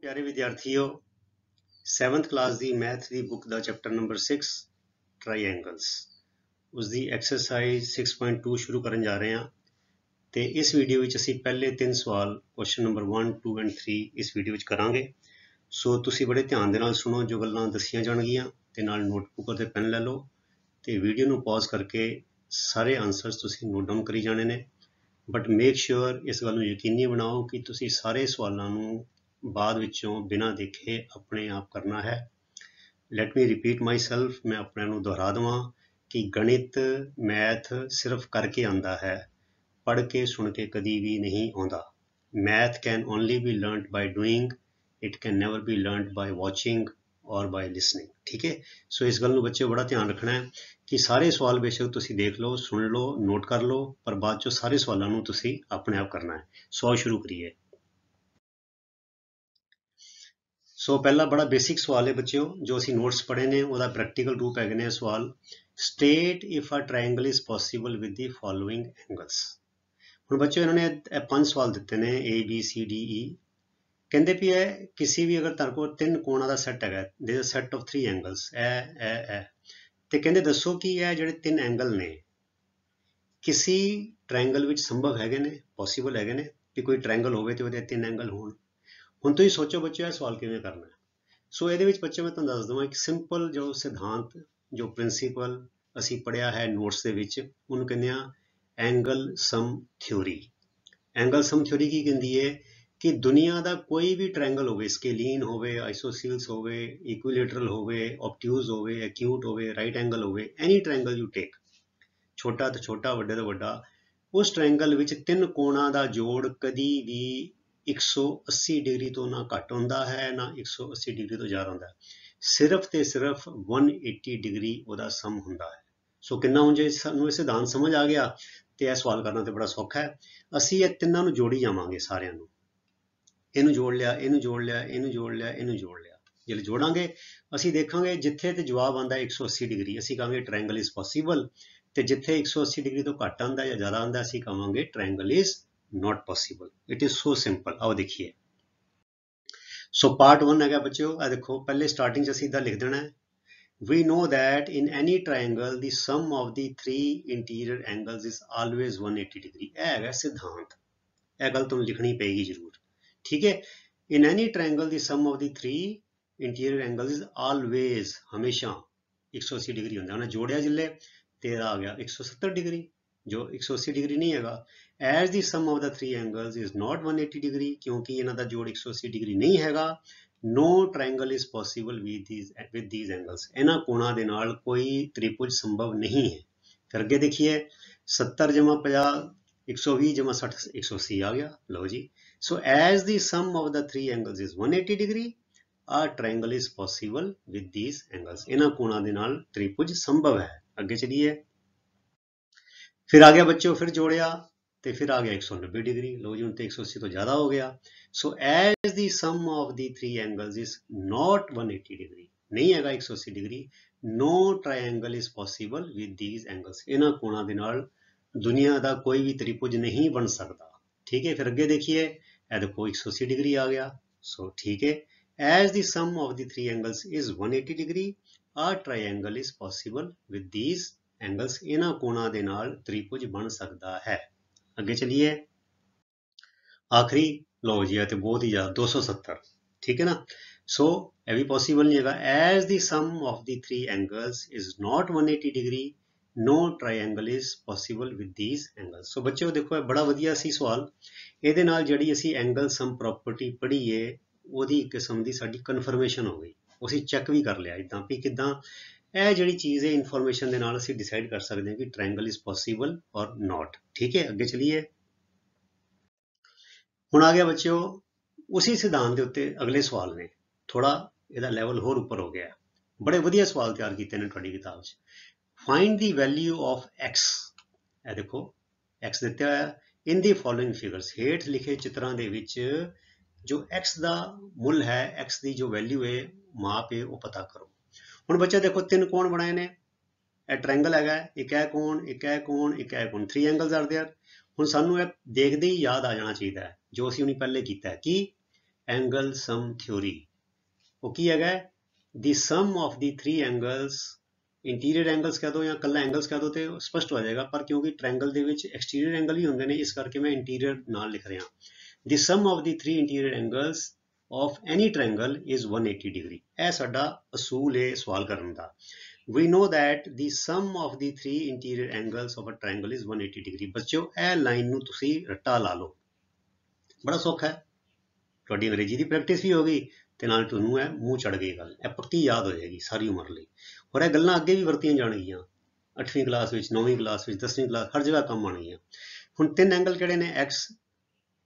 ਪਿਆਰੇ ਵਿਦਿਆਰਥੀਓ 7th class ਦੀ ਮੈਥ ਦੀ ਬੁੱਕ ਦਾ ਚੈਪਟਰ ਨੰਬਰ 6 ਟ੍ਰਾਇੰਗਲਸ ਉਸ ਦੀ ਐਕਸਰਸਾਈਜ਼ 6.2 ਸ਼ੁਰੂ ਕਰਨ ਜਾ ਰਹੇ ਹਾਂ ਤੇ ਇਸ ਵੀਡੀਓ ਵਿੱਚ ਅਸੀਂ ਪਹਿਲੇ ਤਿੰਨ ਸਵਾਲ ਕੁਐਸਚਨ ਨੰਬਰ 1 2 ਐਂਡ 3 ਇਸ ਵੀਡੀਓ ਵਿੱਚ ਕਰਾਂਗੇ ਸੋ ਤੁਸੀਂ ਬੜੇ ਧਿਆਨ ਦੇ ਨਾਲ ਸੁਣੋ ਜੋ ਗੱਲਾਂ ਦੱਸੀਆਂ ਜਾਣਗੀਆਂ ਤੇ ਨਾਲ ਨੋਟਬੁੱਕ ਅਤੇ ਪੈਨ ਲੈ ਲਓ ਤੇ ਵੀਡੀਓ ਨੂੰ ਪਾਜ਼ ਕਰਕੇ ਸਾਰੇ ਆਨਸਰਸ ਤੁਸੀਂ ਨੋਟ ਡਾਊਨ ਕਰੀ ਜਾਣੇ ਨੇ ਬਟ ਮੇਕ ਸ਼ੋਰ ਇਸ ਗੱਲ ਨੂੰ ਯਕੀਨੀ ਬਣਾਓ ਕਿ ਤੁਸੀਂ ਸਾਰੇ ਸਵਾਲਾਂ ਨੂੰ ਬਾਅਦ ਵਿੱਚੋਂ ਬਿਨਾਂ ਦੇਖੇ ਆਪਣੇ ਆਪ ਕਰਨਾ ਹੈ let me repeat myself ਮੈਂ ਆਪਣੇ ਨੂੰ ਦੁਹਰਾ ਦਵਾਂ ਕਿ ਗਣਿਤ ਮੈਥ ਸਿਰਫ ਕਰਕੇ ਆਂਦਾ ਹੈ ਪੜ੍ਹ ਕੇ ਸੁਣ ਕੇ ਕਦੀ ਵੀ ਨਹੀਂ ਆਉਂਦਾ math can only be learned by doing it can never be learned by watching or by listening ਠੀਕ ਹੈ ਸੋ ਇਸ ਗੱਲ ਨੂੰ ਬੱਚੇ ਬੜਾ ਧਿਆਨ ਰੱਖਣਾ ਹੈ ਕਿ ਸਾਰੇ ਸਵਾਲ ਬੇਸ਼ੱਕ ਤੁਸੀਂ ਦੇਖ ਲਓ ਸੁਣ ਲਓ ਨੋਟ ਕਰ ਲਓ ਪਰ ਬਾਅਦ ਚੋਂ ਸਾਰੇ ਸਵਾਲਾਂ ਨੂੰ ਤੁਸੀਂ ਆਪਣੇ ਆਪ ਕਰਨਾ ਹੈ ਸੋ ਸ਼ੁਰੂ ਕਰੀਏ ਸੋ ਪਹਿਲਾ ਬੜਾ ਬੇਸਿਕ ਸਵਾਲ ਹੈ ਬੱਚਿਓ ਜੋ ਅਸੀਂ ਨੋਟਸ ਪੜ੍ਹੇ ਨੇ ਉਹਦਾ ਪ੍ਰੈਕਟੀਕਲ ਰੂਪ ਹੈਗੇ ਨੇ ਸਵਾਲ state if a triangle is possible with the following angles ਹੁਣ ਬੱਚਿਓ ਇਹਨਾਂ ਨੇ ਪੰਜ ਸਵਾਲ ਦਿੱਤੇ ਨੇ A B C D E ਕਹਿੰਦੇ ਵੀ ਇਹ ਕਿਸੇ ਵੀ ਅਗਰ ਤੁਹਾਡੇ ਕੋਲ ਤਿੰਨ ਕੋਣਾਂ ਦਾ ਸੈੱਟ ਹੈਗਾ ਦੇ ਇਜ਼ ਸੈੱਟ ਆਫ 3 ਐਂਗਲਸ ਐ ਐ ਐ ਤੇ ਕਹਿੰਦੇ ਦੱਸੋ ਕਿ ਇਹ ਜਿਹੜੇ ਤਿੰਨ ਐਂਗਲ ਨੇ ਕਿਸੇ ਟ੍ਰਾਇੰਗਲ ਵਿੱਚ ਸੰਭਵ ਹੈਗੇ ਨੇ ਪੋਸੀਬਲ ਹੈਗੇ ਨੇ ਕਿ ਕੋਈ ਟ੍ਰਾਇੰਗਲ ਹੋਵੇ ਤੇ ਉਹਦੇ ਤਿੰਨ ਐਂਗਲ ਹੋਣ ਹੁਣ ਤੁਸੀਂ ਸੋਚੋ ਬੱਚਿਓ ਇਹ ਸਵਾਲ ਕਿਵੇਂ ਕਰਨਾ ਹੈ ਸੋ ਇਹਦੇ ਵਿੱਚ ਬੱਚਿਓ ਮੈਂ ਤੁਹਾਨੂੰ ਦੱਸ ਦਵਾਂ ਇੱਕ ਸਿੰਪਲ ਜੋ ਸਿਧਾਂਤ ਜੋ ਪ੍ਰਿੰਸੀਪਲ ਅਸੀਂ ਪੜਿਆ ਹੈ ਨੋਟਸ ਦੇ ਵਿੱਚ ਉਹਨੂੰ ਕਹਿੰਦੇ ਆ angle sum theory angle sum theory ਕੀ ਕਹਿੰਦੀ ਹੈ ਕਿ ਦੁਨੀਆ ਦਾ ਕੋਈ ਵੀ ਟ੍ਰਾਇੰਗਲ ਹੋਵੇ ਸਕੇਲੀਨ ਹੋਵੇ ਆਈਸੋਸੀਲਸ ਹੋਵੇ ਇਕੁਇਲੇਟਰਲ ਹੋਵੇ ਆਬਟਿਊਜ਼ ਹੋਵੇ ਐਕਿਊਟ ਹੋਵੇ ਰਾਈਟ ਐਂਗਲ ਹੋਵੇ ਐਨੀ ਟ੍ਰਾਇੰਗਲ ਯੂ ਟੇਕ ਛੋਟਾ ਤੋਂ ਛੋਟਾ ਵੱਡੇ ਤੋਂ ਵੱਡਾ ਉਸ ਟ੍ਰਾਇੰਗਲ ਵਿੱਚ ਤਿੰਨ ਕੋਣਾਂ ਦਾ ਜੋੜ ਕਦੀ ਵੀ 180 ਡਿਗਰੀ ਤੋਂ ਨਾ ਘੱਟ ਹੁੰਦਾ ਹੈ ਨਾ 180 ਡਿਗਰੀ ਤੋਂ ਜ਼ਿਆਦਾ ਹੁੰਦਾ ਸਿਰਫ ਤੇ ਸਿਰਫ 180 ਡਿਗਰੀ ਉਹਦਾ ਸਮ ਹੁੰਦਾ ਹੈ ਸੋ ਕਿੰਨਾ ਹੁਣ ਜੇ ਸਾਨੂੰ ਇਹ ਸਿਧਾਂਤ ਸਮਝ ਆ ਗਿਆ ਤੇ ਇਹ ਸਵਾਲ ਕਰਨਾ ਤੇ ਬੜਾ ਸੌਖਾ ਹੈ ਅਸੀਂ ਇਹ ਤਿੰਨਾਂ ਨੂੰ ਜੋੜੀ ਜਾਵਾਂਗੇ ਸਾਰਿਆਂ ਨੂੰ ਇਹਨੂੰ ਜੋੜ ਲਿਆ ਇਹਨੂੰ ਜੋੜ ਲਿਆ ਇਹਨੂੰ ਜੋੜ ਲਿਆ ਇਹਨੂੰ ਜੋੜ ਲਿਆ ਜਦ ਜੋੜਾਂਗੇ ਅਸੀਂ ਦੇਖਾਂਗੇ ਜਿੱਥੇ ਤੇ ਜਵਾਬ ਆਂਦਾ 180 ਡਿਗਰੀ ਅਸੀਂ ਕਹਾਂਗੇ ਟ੍ਰਾਇੰਗਲ ਇਜ਼ ਪੋਸੀਬਲ ਤੇ ਜਿੱਥੇ 180 ਡਿਗਰੀ ਤੋਂ ਘੱਟ ਆਂਦਾ ਜਾਂ ਜ਼ਿਆਦਾ ਆਂਦਾ ਅਸੀਂ ਕਹਾਂਗੇ triangle is not possible it is so simple आओ देखिए सो पार्ट 1 ਹੈਗਾ ਬੱਚਿਓ ਆ ਦੇਖੋ ਪਹਿਲੇ ਸਟਾਰਟਿੰਗ 'ਚ ਅਸੀਂ ਇਦਾਂ ਲਿਖ ਦੇਣਾ ਹੈ we know that in any triangle the sum of the three interior angles is always 180 degree ਇਹ ਹੈਗਾ ਸਿਧਾਂਤ ਇਹ ਗੱਲ ਤੁਹਾਨੂੰ ਲਿਖਣੀ payegi ਜ਼ਰੂਰ ਠੀਕ ਹੈ in any triangle the sum of the three interior angles is always ਹਮੇਸ਼ਾ 180 hunda ਹੁੰਦਾ ਉਹਨਾਂ ਜੋੜਿਆ ਜਿੱਲੇ ਤੇਰਾ ਆ ਗਿਆ 170 degree ਜੋ 180 nahi ਨਹੀਂ ਹੈਗਾ as the sum of the 3 angles is not 180 degree ਕਿਉਂਕਿ ਇਹਨਾਂ ਦਾ ਜੋੜ 180 ਡਿਗਰੀ ਨਹੀਂ ਹੈਗਾ no triangle is possible with these with these angles ਇਹਨਾਂ ਕੋਣਾਂ ਦੇ ਨਾਲ ਕੋਈ ਤ੍ਰਿਭੁਜ ਸੰਭਵ ਨਹੀਂ ਹੈ ਫਿਰ ਅੱਗੇ ਦੇਖੀਏ 70 50 120 60 180 ਆ ਗਿਆ ਲਓ ਜੀ So as the sum of the three angles is 180 degree, a triangle is possible with these angles. ਇਹਨਾਂ ਕੋਣਾਂ ਦੇ ਨਾਲ ਤ੍ਰਿਭੁਜ ਸੰਭਵ ਹੈ ਅੱਗੇ ਚਲੀਏ ਫਿਰ ਆ ਗਿਆ ਬੱਚਿਓ ਫਿਰ ਜੋੜਿਆ ਤੇ ਫਿਰ ਆ ਗਿਆ 190 ਡਿਗਰੀ ਲੋ ਜੀ ਹੁਣ ਤੇ 180 ਤੋਂ ਜ਼ਿਆਦਾ ਹੋ ਗਿਆ so as the sum of the 3 angles is not 180 degree ਨਹੀਂ ਹੈਗਾ 180 degree no triangle is possible with these angles ਇਹਨਾਂ ਕੋਣਾਂ ਦੇ ਨਾਲ ਦੁਨੀਆ ਦਾ ਕੋਈ ਵੀ ਤ੍ਰਿਭੁਜ ਨਹੀਂ ਬਣ ਸਕਦਾ ਠੀਕ ਹੈ ਫਿਰ ਅੱਗੇ ਦੇਖੀਏ ਇਹ ਦੇਖੋ 180 ਡਿਗਰੀ ਆ ਗਿਆ ਸੋ ਠੀਕ ਹੈ as the sum of the 3 angles is 180 degree a triangle is possible with these angles ਇਹਨਾਂ ਕੋਣਾਂ ਦੇ ਨਾਲ ਤ੍ਰਿਭੁਜ ਬਣ ਸਕਦਾ ਹੈ ਅੱਗੇ ਚੱਲੀਏ ਆਖਰੀ ਲਓ ਜੀ ਇਹ ਤੇ ਬਹੁਤ ਹੀ ਜ਼ਿਆਦਾ 270 ਠੀਕ ਹੈ ਨਾ ਸੋ ਇਹ ਵੀ ਪੋਸੀਬਲ ਨਹੀਂ ਹੈਗਾ as the sum of the 3 angles is not 180 degree no triangle is possible with these angles so ਬੱਚਿਓ ਦੇਖੋ ਇਹ ਬੜਾ ਵਧੀਆ ਸੀ ਸਵਾਲ ਇਹਦੇ ਨਾਲ ਜਿਹੜੀ ਅਸੀਂ ਐਂਗਲ ਸਮ ਪ੍ਰੋਪਰਟੀ ਪੜ੍ਹੀ ਏ ਉਹਦੀ ਕਿਸਮ ਦੀ ਸਾਡੀ ਕਨਫਰਮੇਸ਼ਨ ਹੋ ਗਈ ਅਸੀਂ ਚੈੱਕ ਵੀ ਕਰ ਲਿਆ ਇਦਾਂ ਵੀ ਕਿਦਾਂ ਇਹ ਜਿਹੜੀ ਚੀਜ਼ ਹੈ ਇਨਫੋਰਮੇਸ਼ਨ ਦੇ ਨਾਲ ਅਸੀਂ ਡਿਸਾਈਡ ਕਰ ਸਕਦੇ ਹਾਂ ਕਿ triangle is possible or not ਠੀਕ ਹੈ ਅੱਗੇ ਚਲੀਏ ਹੁਣ ਆ ਗਿਆ ਬੱਚਿਓ ਉਸੇ ਸਿਧਾਂਤ ਦੇ ਉੱਤੇ ਅਗਲੇ ਸਵਾਲ ਨੇ ਥੋੜਾ ਇਹਦਾ ਲੈਵਲ ਹੋਰ ਉੱਪਰ ਹੋ ਗਿਆ ਬੜੇ ਵਧੀਆ ਸਵਾਲ ਤਿਆਰ ਕੀਤੇ ਨੇ ਤੁਹਾਡੀ ਕਿਤਾਬ 'ਚ find the value of x ਇਹ ਦੇਖੋ x ਦਿੱਤਾ ਹੋਇਆ ਇਨ ਦੀ ਫਾਲੋਇੰਗ ਫਿਗਰਸ ਹੇਠ ਲਿਖੇ ਚਿੱਤਰਾਂ ਦੇ ਵਿੱਚ ਜੋ x ਦਾ ਮੁੱਲ ਹੈ x ਦੀ ਜੋ ਵੈਲਿਊ ਹੈ ਮਾਪੇ ਉਹ ਪਤਾ ਕਰੋ ਹੁਣ ਬੱਚਾ ਦੇਖੋ ਤਿੰਨ ਕੋਣ ਬਣਾਏ ਨੇ ਇਹ ਟ੍ਰਾਇੰਗਲ ਹੈਗਾ ਇੱਕ ਇਹ ਕੋਣ ਇੱਕ ਇਹ ਕੋਣ ਇੱਕ ਇਹ ਕੋਣ 3 ਐਂਗਲਸ ਆਰ देयर ਹੁਣ ਸਾਨੂੰ ਇਹ ਦੇਖਦੇ ਹੀ ਯਾਦ ਆ ਜਾਣਾ ਚਾਹੀਦਾ ਹੈ ਜੋ ਅਸੀਂ ਉਹਨੇ ਪਹਿਲੇ ਕੀਤਾ ਕਿ ਐਂਗਲ ਸਮ ਥਿਉਰੀ ਉਹ ਕੀ ਹੈਗਾ the sum of the 3 angles interior angles ਕਹ ਦੋ ਜਾਂ ਕੱਲਾ ਐਂਗਲਸ ਕਹ ਦੋ ਤੇ ਸਪਸ਼ਟ ਹੋ ਜਾਏਗਾ ਪਰ ਕਿਉਂਕਿ ਟ੍ਰਾਇੰਗਲ ਦੇ ਵਿੱਚ ਐਕਸਟੀਰੀਅਰ ਐਂਗਲ ਹੀ ਹੁੰਦੇ ਨੇ ਇਸ ਕਰਕੇ ਮੈਂ ਇੰਟੀਰੀਅਰ ਨਾਲ ਲਿਖ ਰਿਹਾ the sum of the 3 interior angles of any triangle is 180 degree ਇਹ ਸਾਡਾ ਅਸੂਲ ਹੈ ਸਵਾਲ ਕਰਨ ਦਾ we know that the sum of the 3 interior angles of a triangle is 180 degree ਬੱਚਿਓ ਇਹ ਲਾਈਨ ਨੂੰ ਤੁਸੀਂ ਰੱਟਾ ਲਾ ਲਓ ਬੜਾ ਸੌਖਾ ਹੈ ਤੁਹਾਡੀ ਅੰਗਰੇਜ਼ੀ ਦੀ ਪ੍ਰੈਕਟਿਸ ਵੀ ਹੋ ਗਈ ਤੇ ਨਾਲ ਤੁਹਾਨੂੰ ਇਹ ਮੂੰਹ ਚੜ ਗਈ ਗੱਲ ਇਹ ਪੱਕੀ ਯਾਦ ਹੋ ਜਾਏਗੀ ਸਾਰੀ ਉਮਰ ਲਈ ਔਰ ਇਹ ਗੱਲਾਂ ਅੱਗੇ ਵੀ ਵਰਤੀਆਂ ਜਾਣਗੀਆਂ 8ਵੀਂ ਕਲਾਸ ਵਿੱਚ 9ਵੀਂ ਕਲਾਸ ਵਿੱਚ 10ਵੀਂ ਕਲਾਸ ਹਰ ਜਗ੍ਹਾ ਕੰਮ ਆਣਗੀਆਂ ਹੁਣ ਤਿੰਨ ਐਂਗਲ ਕਿਹੜੇ ਨੇ x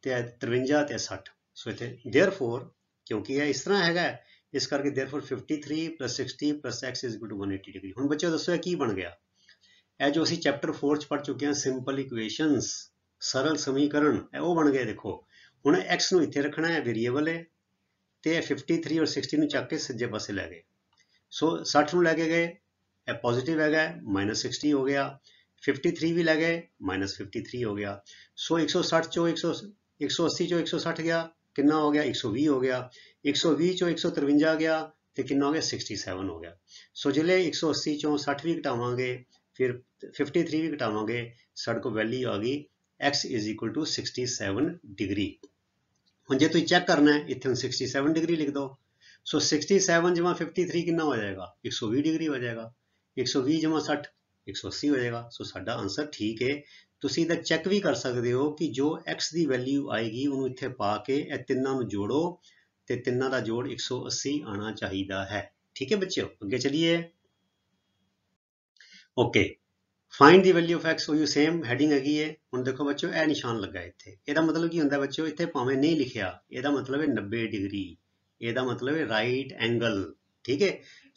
ਤੇ 53 ਤੇ 60 ਸੋ ਇਥੇ देयरफॉर ਕਿਉਂਕਿ ਇਹ ਇਸ ਤਰ੍ਹਾਂ ਹੈਗਾ ਇਸ ਕਰਕੇ देयरफॉर 53 60 x 180 ਡਿਗਰੀ ਹੁਣ ਬੱਚਿਓ ਦੱਸੋ ਇਹ ਕੀ ਬਣ ਗਿਆ ਇਹ ਜੋ ਅਸੀਂ ਚੈਪਟਰ 4 ਚ ਪੜ ਚੁੱਕੇ ਹਾਂ ਸਿੰਪਲ ਇਕੁਏਸ਼ਨਸ ਸਰਲ ਸਮੀਕਰਨ ਇਹ ਉਹ ਬਣ ਗਏ ਦੇਖੋ ਹੁਣ x ਨੂੰ ਇੱਥੇ ਰੱਖਣਾ ਹੈ ਵੇਰੀਏਬਲ ਹੈ ਤੇ 53 ਔਰ 60 ਨੂੰ ਚੱਕ ਕੇ ਸੱਜੇ ਪਾਸੇ ਲੈ ਗਏ ਸੋ 60 ਨੂੰ ਲੈ ਕੇ ਗਏ ਇਹ ਪੋਜ਼ਿਟਿਵ ਹੈਗਾ -60 ਹੋ ਗਿਆ 53 ਵੀ ਲੈ ਗਏ -53 ਹੋ ਗਿਆ ਸੋ 160 ਚੋਂ 180 ਚੋਂ 160 ਗਿਆ कि हो गया एक सौ भी हो गया एक सौ भी चो एक सौ तरवंजा गया तो किन्ना हो गया सैवन हो गया सो जिले एक सौ अस्सी चो सठ भी घटावे फिर फिफ्टी थ्री भी घटावे साढ़े को वैली आ गई X is equal to sixty seven degree हम जो तुम चैक करना है इतने सिक्सटी सैवन डिग्री लिख दो सो सिक्सटी सैवन जमा फिफ्टी थ्री कि हो जाएगा एक सौ भी डिग्री हो जाएगा एक सौ भी जमा सठ एक सौ अस्सी हो जाएगा सो साडा आंसर ठीक है ਤੁਸੀਂ ਇਹਦਾ ਚੈੱਕ ਵੀ ਕਰ ਸਕਦੇ ਹੋ ਕਿ ਜੋ x ਦੀ ਵੈਲਿਊ ਆਏਗੀ ਉਹਨੂੰ ਇੱਥੇ ਪਾ ਕੇ ਇਹ ਤਿੰਨਾਂ ਨੂੰ ਜੋੜੋ ਤੇ ਤਿੰਨਾਂ ਦਾ ਜੋੜ 180 ਆਣਾ ਚਾਹੀਦਾ ਹੈ ਠੀਕ ਹੈ ਬੱਚਿਓ ਅੱਗੇ ਚਲਿਏ okay find the value of x ਉਹ ਯੂ ਸੇਮ ਹੈਡਿੰਗ ਹੈਗੀ ਹੈ ਹੁਣ ਦੇਖੋ ਬੱਚਿਓ ਇਹ ਨਿਸ਼ਾਨ ਲੱਗਾ ਇੱਥੇ ਇਹਦਾ ਮਤਲਬ ਕੀ ਹੁੰਦਾ ਬੱਚਿਓ ਇੱਥੇ ਭਾਵੇਂ ਨਹੀਂ ਲਿਖਿਆ ਇਹਦਾ ਮਤਲਬ ਹੈ 90 ਡਿਗਰੀ ਇਹਦਾ ਮਤਲਬ ਹੈ ਰਾਈਟ ਐਂਗਲ ਠੀਕ ਹੈ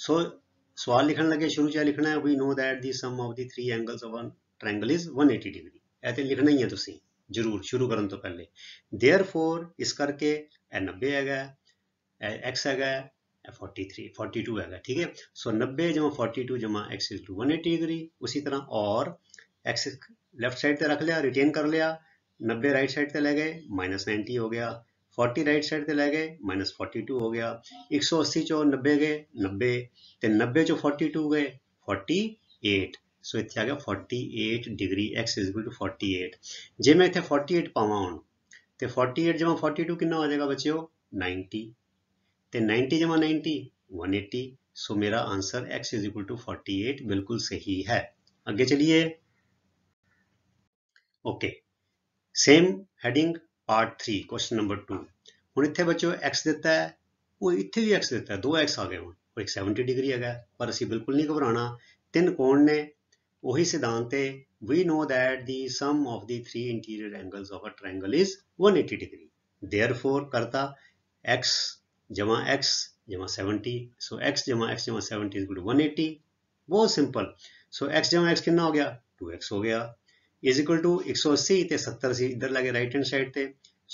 ਸੋ ਸਵਾਲ ਲਿਖਣ ਲੱਗੇ ਸ਼ੁਰੂ ਚ ਲਿਖਣਾ ਹੈ we know that the sum of the 3 angles of a triangle is 180 degree ए लिखना ही है तुसी। जरूर शुरू करने तो पहले देयर फोर इस करके ए नब्बे हैगा एक्स हैगा फोर्टी थ्री फोर्टी टू है ठीक है सो नब्बे जमा फोर्टी टू जमा X is to one eighty degree उसी तरह और एक्स लेफ्ट साइड पर रख लिया रिटेन कर लिया नब्बे राइट साइड पर ले गए माइनस नाइनटी हो गया फोर्टी राइट साइड पर लै गए माइनस फोर्टी टू हो गया एक सौ अस्सी चो नब्बे गए नब्बे तो नब्बे चो फोर्टी टू गए फोर्टी एट ਸੋ ਇੱਥੇ ਆ ਗਿਆ 48 ਡਿਗਰੀ x 48 ਜੇ ਮੈਂ ਇੱਥੇ 48 ਪਾਵਾਂ ਹੁਣ ਤੇ 48 ਜਮਾ 42 ਕਿੰਨਾ ਹੋ ਜਾਏਗਾ ਬੱਚਿਓ 90 ਤੇ 90 ਜਮਾ 90 180 ਸੋ ਮੇਰਾ ਆਨਸਰ x 48 ਬਿਲਕੁਲ ਸਹੀ ਹੈ ਅੱਗੇ ਚਲੀਏ okay same heading part 3 question number 2 ਹੁਣ ਇੱਥੇ ਬੱਚਿਓ x ਦਿੱਤਾ ਹੈ ਉਹ ਇੱਥੇ ਵੀ x ਦਿੱਤਾ ਹੈ 2x ਆ ਗਏ ਹੁਣ 170 ਡਿਗਰੀ ਹੈਗਾ ਪਰ ਅਸੀਂ ਬਿਲਕੁਲ ਨਹੀਂ ਘਬਰਾਣਾ ਤਿੰਨ ਕੋਣ ਨੇ वही सिद्धांत है we know that the sum of the three interior angles of a triangle is 180 degree therefore करता x जमा x जमा 70 so x जमा x जमा 70 इज इक्वल टू 180 बहुत सिंपल सो x जमा x कितना हो गया 2x हो गया इज इक्वल टू 180 ते 70 थे से इधर लगे राइट हैंड साइड ते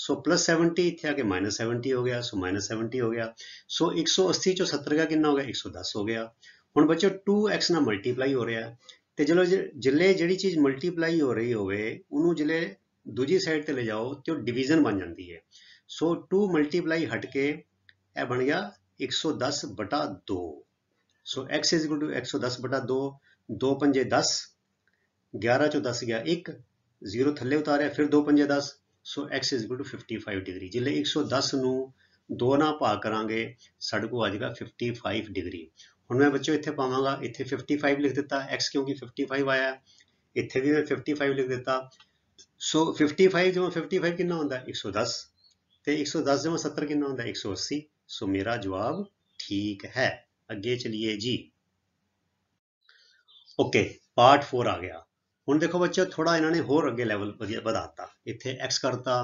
सो प्लस सेवेंटी थे आगे माइनस सेवेंटी हो गया सो माइनस सेवेंटी हो गया सो एक सौ अस्सी जो सत्तर का कितना हो गया एक सौ दस हो गया हूँ बच्चों टू एक्स ना मल्टीप्लाई हो रहा है ਤੇ ਜਦੋਂ ਜਿੱਲੇ ਜਿਹੜੀ ਚੀਜ਼ ਮਲਟੀਪਲਾਈ ਹੋ ਰਹੀ ਹੋਵੇ ਉਹਨੂੰ ਜਿੱਲੇ ਦੂਜੀ ਸਾਈਡ ਤੇ ਲੈ ਜਾਓ ਤੇ ਉਹ ਡਿਵੀਜ਼ਨ ਬਣ ਜਾਂਦੀ ਹੈ ਸੋ 2 ਮਲਟੀਪਲਾਈ ਹਟ ਕੇ ਇਹ ਬਣ ਗਿਆ 110 ਬਟਾ 2 ਸੋ x 110 ਬਟਾ 2 2 5 10 11 ਚੋਂ 10 ਗਿਆ 1 0 ਥੱਲੇ ਉਤਾਰਿਆ ਫਿਰ 2 5 10 ਸੋ x 55 ਡਿਗਰੀ ਜਿੱਲੇ 110 ਨੂੰ ਦੋ ਨਾਲ ਭਾਗ ਕਰਾਂਗੇ ਸਾਡੇ ਕੋ ਆ ਜਾਏਗਾ 55 ਡਿਗਰੀ ਹੁਣ ਮੈਂ ਬੱਚਿਓ ਇੱਥੇ ਪਾਵਾਂਗਾ ਇੱਥੇ 55 ਲਿਖ ਦਿੱਤਾ x ਕਿਉਂਕਿ 55 ਆਇਆ ਇੱਥੇ ਵੀ ਮੈਂ 55 ਲਿਖ ਦਿੱਤਾ ਸੋ 55 ਜਮਾ 55 ਕਿੰਨਾ ਹੁੰਦਾ 110 ਤੇ 110 ਜਮਾ 70 ਕਿੰਨਾ ਹੁੰਦਾ 180 ਸੋ ਮੇਰਾ ਜਵਾਬ ਠੀਕ ਹੈ ਅੱਗੇ ਚਲਿਏ ਜੀ ਓਕੇ ਪਾਰਟ 4 ਆ ਗਿਆ ਹੁਣ ਦੇਖੋ ਬੱਚਿਓ ਥੋੜਾ ਇਹਨਾਂ ਨੇ ਹੋਰ ਅੱਗੇ ਲੈਵਲ ਵਧਾਤਾ ਇੱਥੇ x ਕਰਤਾ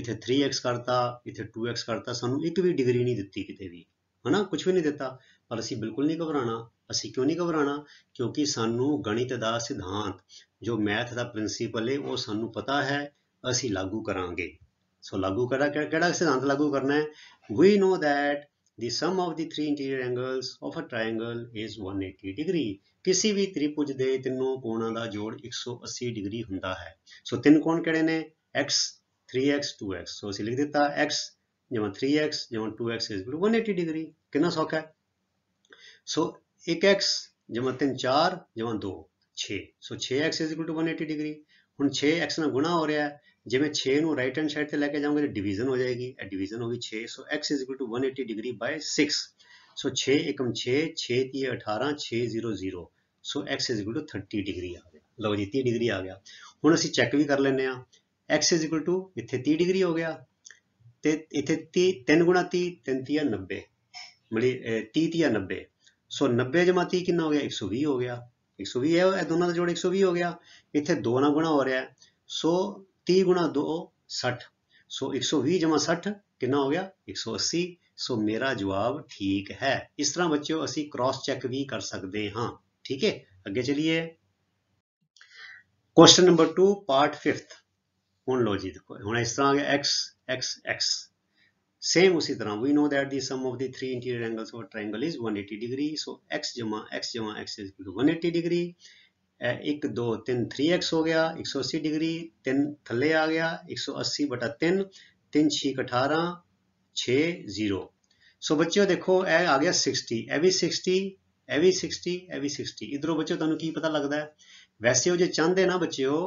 ਇੱਥੇ 3x ਕਰਤਾ ਇੱਥੇ 2x ਕਰਤਾ ਸਾਨੂੰ ਇੱਕ ਵੀ ਡਿਗਰੀ ਨਹੀਂ ਦਿੱਤੀ ਕਿਤੇ ਵੀ ਹਨਾ ਕੁਝ ਵੀ ਨਹੀਂ ਦਿੱਤਾ ਪਰ ਅਸੀਂ ਬਿਲਕੁਲ ਨਹੀਂ ਘਬਰਾਣਾ ਅਸੀਂ ਕਿਉਂ ਨਹੀਂ ਘਬਰਾਣਾ ਕਿਉਂਕਿ ਸਾਨੂੰ ਗਣਿਤ ਦਾ ਸਿਧਾਂਤ ਜੋ ਮੈਥ ਦਾ ਪ੍ਰਿੰਸੀਪਲ ਹੈ ਉਹ ਸਾਨੂੰ ਪਤਾ ਹੈ ਅਸੀਂ ਲਾਗੂ ਕਰਾਂਗੇ ਸੋ ਲਾਗੂ ਕਰਾ ਕਿਹੜਾ ਸਿਧਾਂਤ ਲਾਗੂ ਕਰਨਾ ਹੈ we know that the sum of the 3 interior angles of a triangle is 180 degree ਕਿਸੇ ਵੀ ਤ੍ਰਿਭੁਜ ਦੇ ਤਿੰਨੋਂ ਕੋਣਾਂ ਦਾ ਜੋੜ 180 ਡਿਗਰੀ ਹੁੰਦਾ ਹੈ ਸੋ ਤਿੰਨ ਕੋਣ ਕਿਹੜੇ ਨੇ x 3x 2x ਸੋ ਅਸੀਂ ਲਿਖ ਦਿੱਤਾ x 3x 2x 180 ਡਿਗਰੀ ਕਿੰਨਾ ਸੌਖਾ ਹੈ ਸੋ 1x ਜਮਾ 3 4 ਜਮਾ 2 6 ਸੋ 6x 180 ਡਿਗਰੀ ਹੁਣ 6x ਨਾਲ ਗੁਣਾ ਹੋ ਰਿਹਾ ਹੈ ਜਿਵੇਂ 6 ਨੂੰ ਰਾਈਟ ਹੈਂਡ ਸਾਈਡ ਤੇ ਲੈ ਕੇ ਜਾਵਾਂਗੇ ਤਾਂ ਡਿਵੀਜ਼ਨ ਹੋ ਜਾਏਗੀ ਇਹ ਡਿਵੀਜ਼ਨ ਹੋ ਗਈ 6 so x 180 degree 6 so 6 1 6 6 3 18 6 0 0 so x 30 degree ਆ ਗਿਆ ਲਓ ਜੀ 30 ਡਿਗਰੀ ਆ ਗਿਆ ਹੁਣ ਅਸੀਂ ਚੈੱਕ ਵੀ ਕਰ ਲੈਨੇ ਆ x ਇੱਥੇ 30 ਡਿਗਰੀ ਹੋ ਗਿਆ ਤੇ ਇੱਥੇ 3 3 30 3 90 ਮਤਲਬ 30 90 ਸੋ 90 ਜਮਾ 30 ਕਿੰਨਾ ਹੋ ਗਿਆ 120 ਹੋ ਗਿਆ 120 ਹੈ ਇਹ ਦੋਨਾਂ ਦਾ ਜੋੜ 120 ਹੋ ਗਿਆ ਇੱਥੇ 2 ਨਾਲ ਗੁਣਾ ਹੋ ਰਿਹਾ ਹੈ ਸੋ 30 ਗੁਣਾ 2 60 ਸੋ 120 ਜਮਾ 60 ਕਿੰਨਾ ਹੋ ਗਿਆ 180 ਸੋ ਮੇਰਾ ਜਵਾਬ ਠੀਕ ਹੈ ਇਸ ਤਰ੍ਹਾਂ ਬੱਚਿਓ ਅਸੀਂ ਕ੍ਰਾਸ ਚੈੱਕ ਵੀ ਕਰ ਸਕਦੇ ਹਾਂ ਠੀਕ ਹੈ ਅੱਗੇ ਚਲਿਏ ਕੁਐਸਚਨ ਨੰਬਰ 2 ਪਾਰਟ 5 ਹੁਣ ਲੋ ਜੀ ਦੇਖੋ ਹੁਣ ਇਸ ਤਰ੍ਹਾਂ ਆ ਗਿਆ x x x ਸੇਮ ਉਸੇ ਤਰ੍ਹਾਂ we know that the sum of the three interior angles of a triangle is 180 degree so x ਜਮਾ x ਜਮਾ x is equal to 180 degree 1 2 3 3x ਹੋ ਗਿਆ 180 ਡਿਗਰੀ 3 ਥੱਲੇ ਆ ਗਿਆ 180 ਬਟਾ 3 3 6 18 6 0 ਸੋ ਬੱਚਿਓ ਦੇਖੋ ਇਹ ਆ ਗਿਆ 60 ਐ ਵੀ 60 ਐ ਵੀ 60 ਐ ਵੀ 60 ਇਧਰੋਂ ਬੱਚਿਓ ਤੁਹਾਨੂੰ ਕੀ ਪਤਾ ਲੱਗਦਾ ਹੈ ਵੈਸੇ ਉਹ ਜੇ ਚਾਹੁੰਦੇ ਨਾ ਬੱਚਿਓ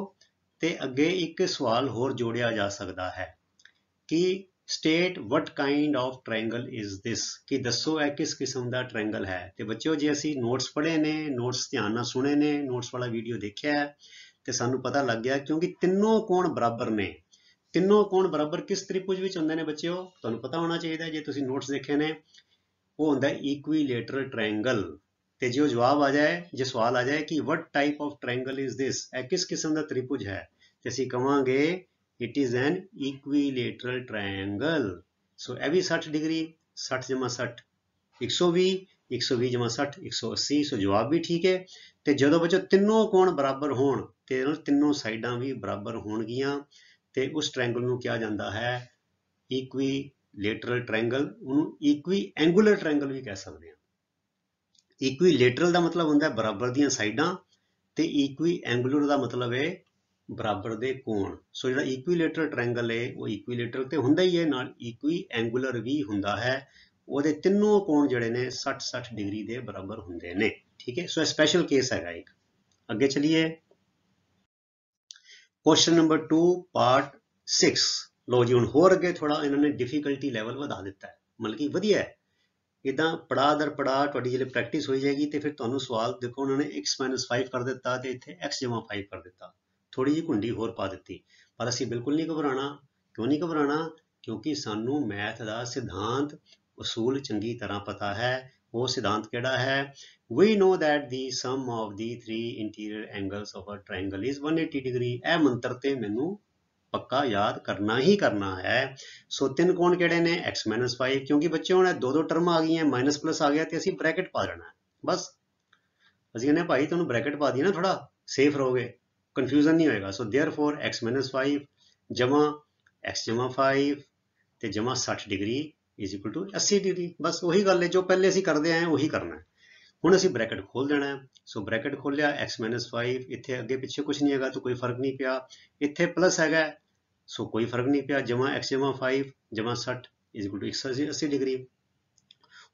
ਤੇ ਅੱਗੇ ਇੱਕ ਸਵਾਲ ਹੋਰ ਜੋੜਿਆ ਜਾ ਸਕਦਾ ਹੈ ਕਿ state what kind of triangle is this ਕਿ ਦੱਸੋ ਇਹ ਕਿਸ ਕਿਸਮ ਦਾ ਟ੍ਰਾਇੰਗਲ ਹੈ ਤੇ ਬੱਚਿਓ ਜੇ ਅਸੀਂ ਨੋਟਸ ਪੜ੍ਹੇ ਨੇ ਨੋਟਸ ਧਿਆਨ ਨਾਲ ਸੁਣੇ ਨੇ ਨੋਟਸ ਵਾਲਾ ਵੀਡੀਓ ਦੇਖਿਆ ਹੈ ਤੇ ਸਾਨੂੰ ਪਤਾ ਲੱਗ ਗਿਆ ਕਿਉਂਕਿ ਤਿੰਨੋਂ ਕੋਣ ਬਰਾਬਰ ਨੇ ਤਿੰਨੋਂ ਕੋਣ ਬਰਾਬਰ ਕਿਸ ਤ੍ਰਿਭੁਜ ਵਿੱਚ ਹੁੰਦੇ ਨੇ ਬੱਚਿਓ ਤੁਹਾਨੂੰ ਪਤਾ ਹੋਣਾ ਚਾਹੀਦਾ ਜੇ ਤੁਸੀਂ ਨੋਟਸ ਦੇਖੇ ਨੇ ਉਹ ਹੁੰਦਾ ਇਕੁਇਲੇਟਰਲ ਟ੍ਰਾਇੰਗਲ ਤੇ ਜੇ ਉਹ ਜਵਾਬ ਆ ਜਾਏ ਜੇ ਸਵਾਲ ਆ ਜਾਏ ਕਿ what type of triangle is this ਇਹ ਕਿਸ ਕਿਸਮ ਦਾ ਤ੍ਰਿਭੁਜ ਹੈ ਤੇ ਅਸੀਂ ਕਵਾਂਗੇ it is an an triangle so ਇਹ ਵੀ 60 ਡਿਗਰੀ 60 ਜਮਾ 60 120 120 ਜਮਾ 60 180 ਸੋ ਜਵਾਬ ਵੀ ਠੀਕ ਹੈ ਤੇ ਜਦੋਂ ਬੱਚੋ ਤਿੰਨੋਂ ਕੋਣ ਬਰਾਬਰ ਹੋਣ ਤੇ ਤਿੰਨੋਂ ਸਾਈਡਾਂ ਵੀ ਬਰਾਬਰ ਹੋਣਗੀਆਂ ਤੇ ਉਸ ਟ੍ਰਾਇੰਗਲ ਨੂੰ ਕਿਹਾ ਜਾਂਦਾ ਹੈ ਇਕੁਈ ਟ੍ਰਾਇੰਗਲ ਉਹਨੂੰ ਇਕੁਈ ਐਂਗੂਲਰ ਟ੍ਰਾਇੰਗਲ ਵੀ ਕਹਿ ਸਕਦੇ ਹਾਂ ਇਕੁਈ ਦਾ ਮਤਲਬ ਹੁੰਦਾ ਹੈ ਬਰਾਬਰ ਦੀਆਂ ਸਾਈਡਾਂ ਤੇ ਇਕੁਈ ਐਂਗੂਲਰ ਦਾ ਮਤਲਬ ਹੈ ਬਰਾਬਰ ਦੇ ਕੋਣ ਸੋ ਜਿਹੜਾ ਇਕੁਇਲੇਟਰਲ ਟ੍ਰਾਇੰਗਲ ਹੈ ਉਹ ਇਕੁਇਲੇਟਰਲ ਤੇ ਹੁੰਦਾ ਹੀ ਹੈ ਨਾਲ ਇਕੁਈ ਐਂਗੂਲਰ ਵੀ ਹੁੰਦਾ ਹੈ ਉਹਦੇ ਤਿੰਨੋਂ ਕੋਣ ਜਿਹੜੇ ਨੇ 60-60 ਡਿਗਰੀ ਦੇ ਬਰਾਬਰ ਹੁੰਦੇ ਨੇ ਠੀਕ ਹੈ ਸੋ ਸਪੈਸ਼ਲ ਕੇਸ ਹੈਗਾ ਇੱਕ ਅੱਗੇ ਚਲਿਏ ਕੁਐਸਚਨ ਨੰਬਰ 2 ਪਾਰਟ 6 ਲੋ ਜੀ ਹੁਣ ਹੋਰ ਅੱਗੇ ਥੋੜਾ ਇਹਨਾਂ ਨੇ ਡਿਫਿਕਲਟੀ ਲੈਵਲ ਵਧਾ ਦਿੱਤਾ ਹੈ ਮਤਲਬ ਕਿ ਵਧੀਆ ਹੈ ਇਦਾਂ ਪੜਾ ਦਰ ਪੜਾ ਤੁਹਾਡੀ ਜਿਹੜੀ ਪ੍ਰੈਕਟਿਸ ਹੋਈ ਜਾਏਗੀ ਤੇ ਫਿਰ ਤੁਹਾਨੂੰ ਸਵਾਲ ਦੇਖੋ ਉਹਨਾਂ ਨੇ x 5 ਕਰ ਦਿੱਤਾ ਤੇ ਇੱਥੇ x 5 ਕਰ ਦਿੱਤਾ ਥੋੜੀ ਜਿਹੀ ਕੁੰਡੀ ਹੋਰ ਪਾ ਦਿੱਤੀ ਪਰ ਅਸੀਂ ਬਿਲਕੁਲ ਨਹੀਂ ਘਬਰਾਣਾ ਕਿਉਂ ਨਹੀਂ ਘਬਰਾਣਾ ਕਿਉਂਕਿ ਸਾਨੂੰ ਮੈਥ ਦਾ ਸਿਧਾਂਤ ਉਸੂਲ ਚੰਗੀ ਤਰ੍ਹਾਂ ਪਤਾ ਹੈ ਉਹ ਸਿਧਾਂਤ ਕਿਹੜਾ ਹੈ we know that the sum of the 3 interior angles of a triangle is 180 degree ਇਹ ਮੰਤਰ ਤੇ ਮੈਨੂੰ ਪੱਕਾ ਯਾਦ ਕਰਨਾ ਹੀ ਕਰਨਾ ਹੈ ਸੋ ਤਿੰਨ ਕੋਣ ਕਿਹੜੇ ਨੇ x 5 ਕਿਉਂਕਿ ਬੱਚੇ ਹੁਣ ਦੋ ਦੋ ਟਰਮ ਆ ਗਈਆਂ ਮਾਈਨਸ ਪਲੱਸ ਆ ਗਿਆ ਤੇ ਅਸੀਂ ਬ੍ਰੈਕਟ ਪਾ ਲੈਣਾ ਬਸ ਅਸੀਂ ਕਹਿੰਦੇ ਭਾਈ ਤੁਹਾਨੂੰ ਬ੍ਰੈਕਟ ਪਾ ਦਈਏ ਨਾ ਥੋੜਾ ਸੇਫ ਰਹੋਗੇ ਕਨਫਿਊਜ਼ਨ ਨਹੀਂ ਹੋਏਗਾ ਸੋ देयरफॉर x 5 ਜਮਾ x 5 ਤੇ ਜਮਾ 60 ਡਿਗਰੀ 80 ਡਿਗਰੀ ਬਸ ਉਹੀ ਗੱਲ ਹੈ ਜੋ ਪਹਿਲੇ ਅਸੀਂ ਕਰਦੇ ਆਏ ਉਹੀ ਕਰਨਾ ਹੈ ਹੁਣ ਅਸੀਂ ਬ੍ਰੈਕਟ ਖੋਲ ਦੇਣਾ ਸੋ ਬ੍ਰੈਕਟ ਖੋਲਿਆ x 5 ਇੱਥੇ ਅੱਗੇ ਪਿੱਛੇ ਕੁਝ ਨਹੀਂ ਹੈਗਾ ਤਾਂ ਕੋਈ ਫਰਕ ਨਹੀਂ ਪਿਆ ਇੱਥੇ ਪਲੱਸ ਹੈਗਾ ਸੋ ਕੋਈ ਫਰਕ ਨਹੀਂ ਪਿਆ ਜਮਾ x 5 ਜਮਾ 60 180 ਡਿਗਰੀ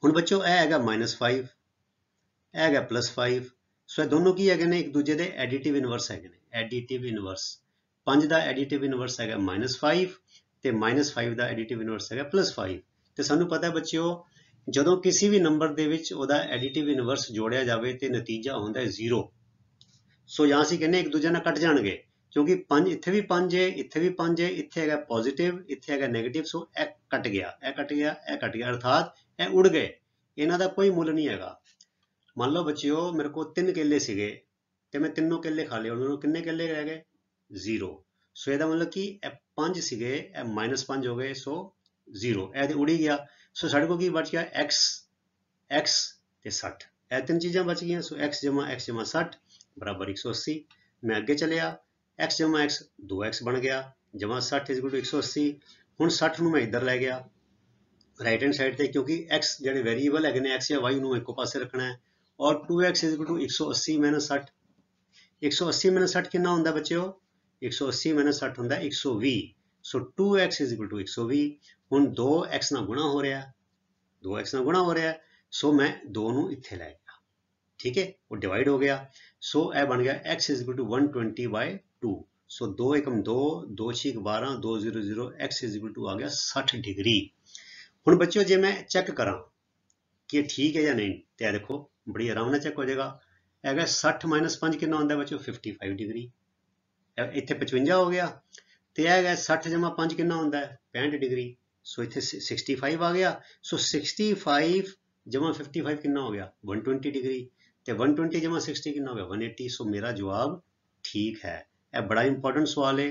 ਹੁਣ ਬੱਚੋ ਇਹ ਹੈਗਾ -5 ਇਹ ਹੈਗਾ +5 ਸੋ ਇਹ ਦੋਨੋਂ ਕੀ ਹੈਗੇ ਨੇ ਇੱਕ ਦੂਜੇ ਦੇ ਐਡੀਟਿਵ ਇਨਵਰਸ ਹੈਗੇ ਨੇ ਐਡੀਟਿਵ ਇਨਵਰਸ 5 ਦਾ ਐਡੀਟਿਵ ਇਨਵਰਸ ਹੈਗਾ -5 ਤੇ -5 ਦਾ ਐਡੀਟਿਵ ਇਨਵਰਸ ਹੈਗਾ +5 ਤੇ ਸਾਨੂੰ ਪਤਾ ਹੈ ਬੱਚਿਓ ਜਦੋਂ ਕਿਸੇ ਵੀ ਨੰਬਰ ਦੇ ਵਿੱਚ ਉਹਦਾ ਐਡੀਟਿਵ ਇਨਵਰਸ ਜੋੜਿਆ ਜਾਵੇ ਤੇ ਨਤੀਜਾ ਹੁੰਦਾ ਹੈ 0 ਸੋ ਜਾਂ ਸੀ ਕਹਿੰਦੇ ਇੱਕ ਦੂਜੇ ਨਾਲ ਕੱਟ ਜਾਣਗੇ ਕਿਉਂਕਿ 5 ਇੱਥੇ ਵੀ 5 ਹੈ ਇੱਥੇ ਵੀ 5 ਹੈ ਇੱਥੇ ਹੈਗਾ ਪੋਜ਼ਿਟਿਵ ਇੱਥੇ ਹੈਗਾ 네ਗੇਟਿਵ ਸੋ ਇਹ ਕੱਟ ਗਿਆ ਇਹ ਕੱਟ ਗਿਆ ਇਹ ਕੱਟ ਗਿਆ ਅਰਥਾਤ ਇਹ ਉੜ ਗਏ ਇਹਨਾਂ ਦਾ ਕੋਈ ਮੁੱਲ ਨਹੀਂ ਹੈਗਾ ਮੰਨ ਲਓ ਬੱਚਿਓ ਮੇਰੇ ਕੋਲ 3 ਕੇਲੇ ਸੀਗੇ ਤੇ ਮੈਂ ਤਿੰਨੋਂ ਕਿੱਲੇ ਖਾ ਲਏ ਉਹਨਾਂ ਕਿੰਨੇ ਕਿੱਲੇ ਰਹਿ ਗਏ ਜ਼ੀਰੋ ਸੋ ਇਹਦਾ ਮਤਲਬ ਕੀ ਇਹ 5 ਸੀਗੇ ਇਹ -5 ਹੋ ਗਏ ਸੋ ਜ਼ੀਰੋ ਇਹ ਤੇ ਉੜੀ ਗਿਆ ਸੋ ਸਾਡੇ ਕੋਲ ਕੀ ਬਚ ਗਿਆ x x ਤੇ 60 ਇਹ ਤਿੰਨ ਚੀਜ਼ਾਂ ਬਚ ਗਈਆਂ ਸੋ x x 60 180 ਮੈਂ ਅੱਗੇ ਚਲਿਆ x x 2x ਬਣ ਗਿਆ ਜਮਾ 60 180 ਹੁਣ 60 ਨੂੰ ਮੈਂ ਇੱਧਰ ਲੈ ਗਿਆ ਰਾਈਟ ਹੈਂਡ ਸਾਈਡ ਤੇ ਕਿਉਂਕਿ x ਜਿਹੜੇ ਵੇਰੀਏਬਲ ਹੈਗੇ ਨੇ x ਜਾਂ y ਨੂੰ ਇੱਕੋ ਪਾਸੇ ਰੱਖਣਾ ਹੈ ਔਰ 2x 180 60 180 60 ਕਿੰਨਾ ਹੁੰਦਾ ਬੱਚਿਓ 180 60 ਹੁੰਦਾ 120 ਸੋ 2x 120 ਹੁਣ 2x ਨਾਲ ਗੁਣਾ ਹੋ ਰਿਹਾ 2x ਨਾਲ ਗੁਣਾ ਹੋ ਰਿਹਾ ਸੋ ਮੈਂ 2 ਨੂੰ ਇੱਥੇ ਲੈ ਗਿਆ ਠੀਕ ਹੈ ਉਹ ਡਿਵਾਈਡ ਹੋ ਗਿਆ ਸੋ ਇਹ ਬਣ ਗਿਆ x 120/2 ਸੋ 2 1 2 2 6 12 2 0 0 x ਆ ਗਿਆ 60 ਡਿਗਰੀ ਹੁਣ ਬੱਚਿਓ ਜੇ ਮੈਂ ਚੈੱਕ ਕਰਾਂ ਕਿ ਠੀਕ ਹੈ ਜਾਂ ਨਹੀਂ ਤੇ ਦੇਖੋ ਬੜੀ ਆਰਾਮ ਨਾਲ ਚੈੱਕ ਹੋ ਜਾਏਗਾ ਹੈਗਾ 60 5 ਕਿੰਨਾ ਹੁੰਦਾ ਬੱਚੋ 55 ਡਿਗਰੀ ਇੱਥੇ 55 ਹੋ ਗਿਆ ਤੇ ਹੈਗਾ 60 5 ਕਿੰਨਾ ਹੁੰਦਾ ਹੈ 65 ਡਿਗਰੀ ਸੋ ਇੱਥੇ 65 ਆ ਗਿਆ ਸੋ 65 55 ਕਿੰਨਾ ਹੋ ਗਿਆ 120 ਡਿਗਰੀ ਤੇ 120 60 ਕਿੰਨਾ ਹੋ ਗਿਆ 180 ਸੋ ਮੇਰਾ ਜਵਾਬ ਠੀਕ ਹੈ ਇਹ ਬੜਾ ਇੰਪੋਰਟੈਂਟ ਸਵਾਲ ਹੈ